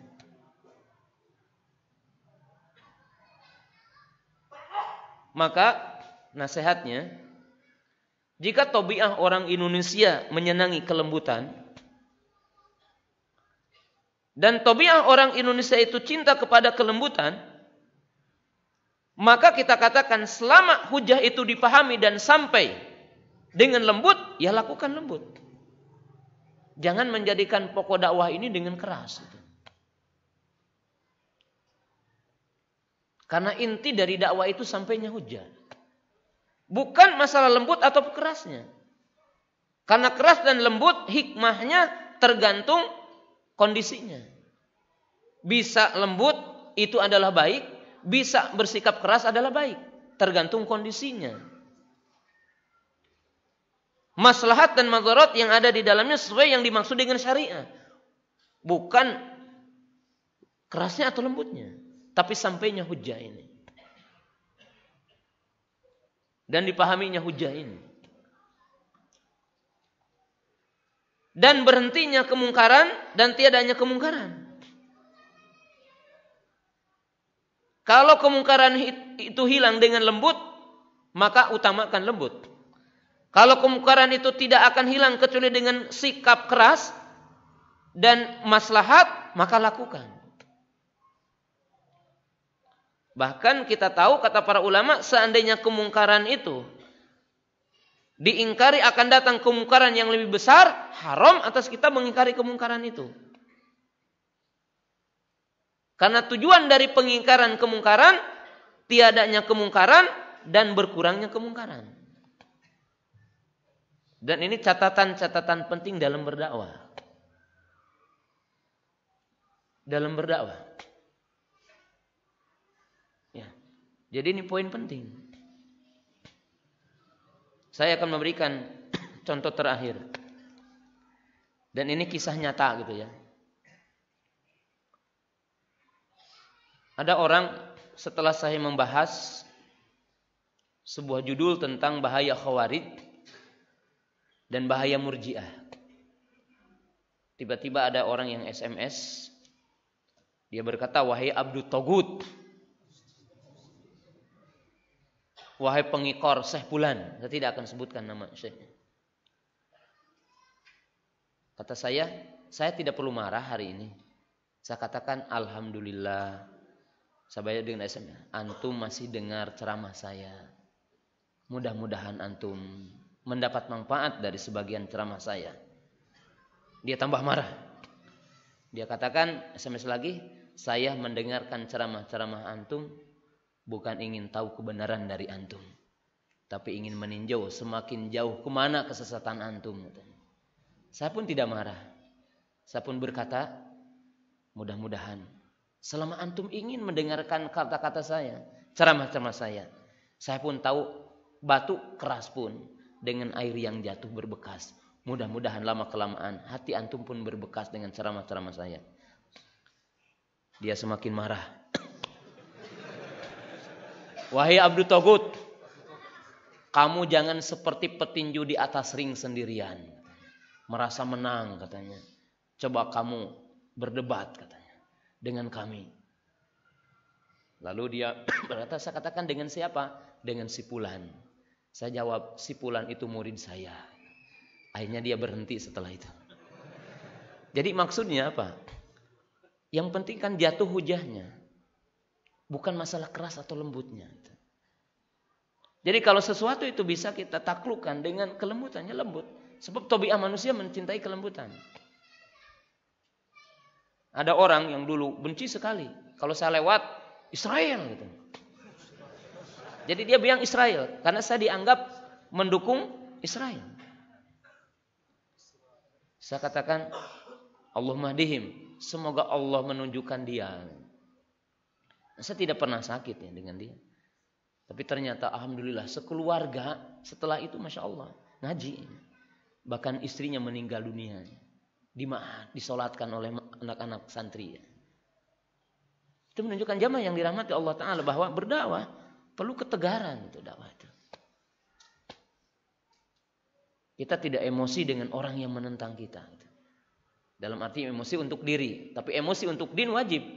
Maka nasihatnya, jika tobiah orang Indonesia menyenangi kelembutan, dan tobiah orang Indonesia itu cinta kepada kelembutan, maka kita katakan selama hujah itu dipahami dan sampai dengan lembut, ya lakukan lembut. Jangan menjadikan pokok dakwah ini dengan keras. Karena inti dari dakwah itu sampainya hujan. Bukan masalah lembut atau kerasnya. Karena keras dan lembut hikmahnya tergantung kondisinya. Bisa lembut itu adalah baik, bisa bersikap keras adalah baik, tergantung kondisinya maslahat dan madarat yang ada di dalamnya sesuai yang dimaksud dengan syariah. Bukan kerasnya atau lembutnya, tapi sampainya hujah ini. Dan dipahaminya hujah ini. Dan berhentinya kemungkaran dan tiadanya kemungkaran. Kalau kemungkaran itu hilang dengan lembut, maka utamakan lembut. Kalau kemungkaran itu tidak akan hilang kecuali dengan sikap keras dan maslahat, maka lakukan. Bahkan kita tahu kata para ulama seandainya kemungkaran itu diingkari akan datang kemungkaran yang lebih besar, haram atas kita mengingkari kemungkaran itu. Karena tujuan dari pengingkaran kemungkaran tiadanya kemungkaran dan berkurangnya kemungkaran. Dan ini catatan-catatan penting dalam berdakwah. Dalam berdakwah. Ya. Jadi ini poin penting. Saya akan memberikan contoh terakhir. Dan ini kisah nyata gitu ya. Ada orang setelah saya membahas sebuah judul tentang bahaya khawarij dan bahaya murjiah. Tiba-tiba ada orang yang SMS, dia berkata, wahai Abdul Togut, wahai pengikor Syekh Bulan, saya tidak akan sebutkan nama Syekh. Kata saya, saya tidak perlu marah hari ini. Saya katakan Alhamdulillah. Saya bayar dengan SMS. Antum masih dengar ceramah saya. Mudah-mudahan antum mendapat manfaat dari sebagian ceramah saya. Dia tambah marah. Dia katakan SMS lagi, saya mendengarkan ceramah-ceramah antum bukan ingin tahu kebenaran dari antum, tapi ingin meninjau semakin jauh kemana kesesatan antum. Saya pun tidak marah. Saya pun berkata, mudah-mudahan selama antum ingin mendengarkan kata-kata saya, ceramah-ceramah saya, saya pun tahu batu keras pun dengan air yang jatuh berbekas. Mudah-mudahan lama kelamaan hati antum pun berbekas dengan ceramah-ceramah saya. Dia semakin marah. Wahai Abdul Togut, kamu jangan seperti petinju di atas ring sendirian. Merasa menang katanya. Coba kamu berdebat katanya dengan kami. Lalu dia berkata, saya katakan dengan siapa? Dengan si Pulan. Saya jawab, si Pulan itu murid saya. Akhirnya dia berhenti setelah itu. Jadi maksudnya apa? Yang penting kan jatuh hujahnya. Bukan masalah keras atau lembutnya. Jadi kalau sesuatu itu bisa kita taklukkan dengan kelembutannya lembut. Sebab tobiah manusia mencintai kelembutan. Ada orang yang dulu benci sekali. Kalau saya lewat, Israel. Gitu. Jadi dia bilang Israel karena saya dianggap mendukung Israel. Saya katakan Allah mahdihim. Semoga Allah menunjukkan dia. Nah, saya tidak pernah sakit ya dengan dia. Tapi ternyata alhamdulillah sekeluarga setelah itu masya Allah ngaji. Bahkan istrinya meninggal dunia. Dimaat, disolatkan oleh anak-anak santri. Itu menunjukkan jamaah yang dirahmati Allah Ta'ala bahwa berdakwah Perlu ketegaran itu dakwah itu. Kita tidak emosi dengan orang yang menentang kita. Gitu. Dalam arti emosi untuk diri, tapi emosi untuk din wajib.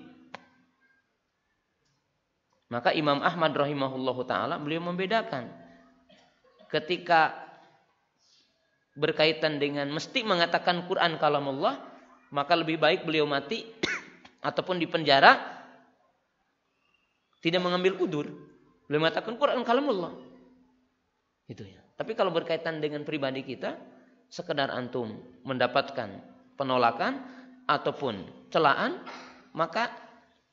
Maka Imam Ahmad rahimahullah taala beliau membedakan ketika berkaitan dengan mesti mengatakan Quran kalau Allah, maka lebih baik beliau mati ataupun dipenjara tidak mengambil udur belum mengatakan Quran kalamullah. Itu ya. Tapi kalau berkaitan dengan pribadi kita, sekedar antum mendapatkan penolakan ataupun celaan, maka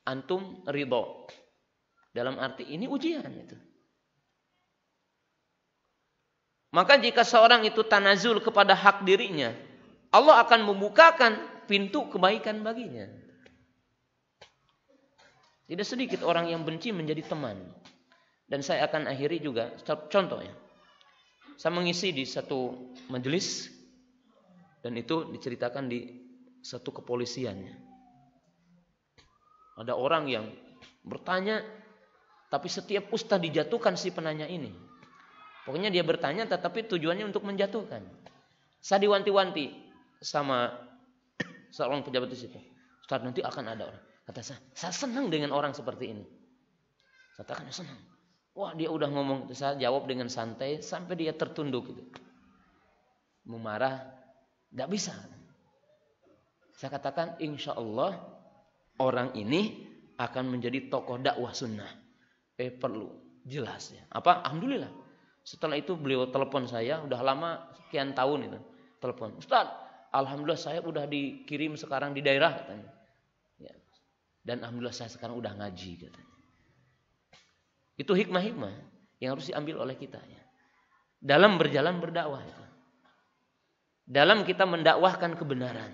antum ridho. Dalam arti ini ujian itu. Maka jika seorang itu tanazul kepada hak dirinya, Allah akan membukakan pintu kebaikan baginya. Tidak sedikit orang yang benci menjadi teman dan saya akan akhiri juga contohnya. Saya mengisi di satu majelis dan itu diceritakan di satu kepolisiannya. Ada orang yang bertanya tapi setiap ustaz dijatuhkan si penanya ini. Pokoknya dia bertanya tetapi tujuannya untuk menjatuhkan. Saya diwanti-wanti sama seorang pejabat di situ. Ustaz nanti akan ada orang. Kata saya, saya senang dengan orang seperti ini. Saya katakan senang. Wah dia udah ngomong itu saya jawab dengan santai sampai dia tertunduk gitu. Memarah, nggak bisa. Saya katakan insya Allah orang ini akan menjadi tokoh dakwah sunnah. Eh perlu jelas ya. Apa? Alhamdulillah. Setelah itu beliau telepon saya udah lama sekian tahun itu telepon. Ustaz, alhamdulillah saya udah dikirim sekarang di daerah katanya. Ya. Dan alhamdulillah saya sekarang udah ngaji katanya. Itu hikmah-hikmah yang harus diambil oleh kita ya. Dalam berjalan berdakwah itu. Dalam kita mendakwahkan kebenaran.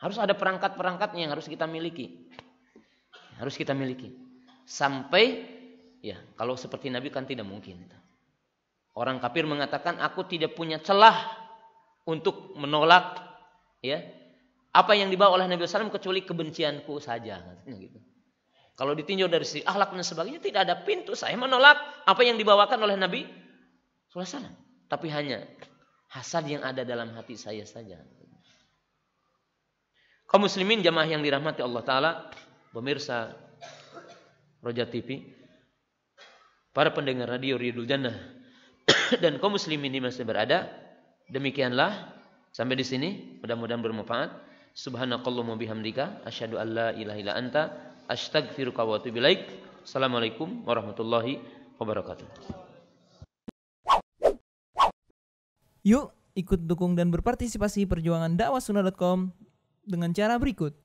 Harus ada perangkat-perangkatnya yang harus kita miliki. Harus kita miliki. Sampai ya, kalau seperti Nabi kan tidak mungkin Orang kafir mengatakan aku tidak punya celah untuk menolak ya apa yang dibawa oleh Nabi SAW kecuali kebencianku saja gitu. Kalau ditinjau dari sisi ahlak dan sebagainya tidak ada pintu saya menolak apa yang dibawakan oleh Nabi SAW. Tapi hanya hasad yang ada dalam hati saya saja. Kau muslimin jamaah yang dirahmati Allah Ta'ala, pemirsa Roja TV, para pendengar radio Ridul Jannah, dan kaum muslimin ini masih berada, demikianlah sampai di sini, mudah-mudahan bermanfaat. Subhanakallahumma bihamdika, asyhadu an la ilaha ila anta, Astaghfiruka wa atubu ilaik. Assalamualaikum warahmatullahi wabarakatuh. Yuk ikut dukung dan berpartisipasi perjuangan dakwahsunnah.com dengan cara berikut.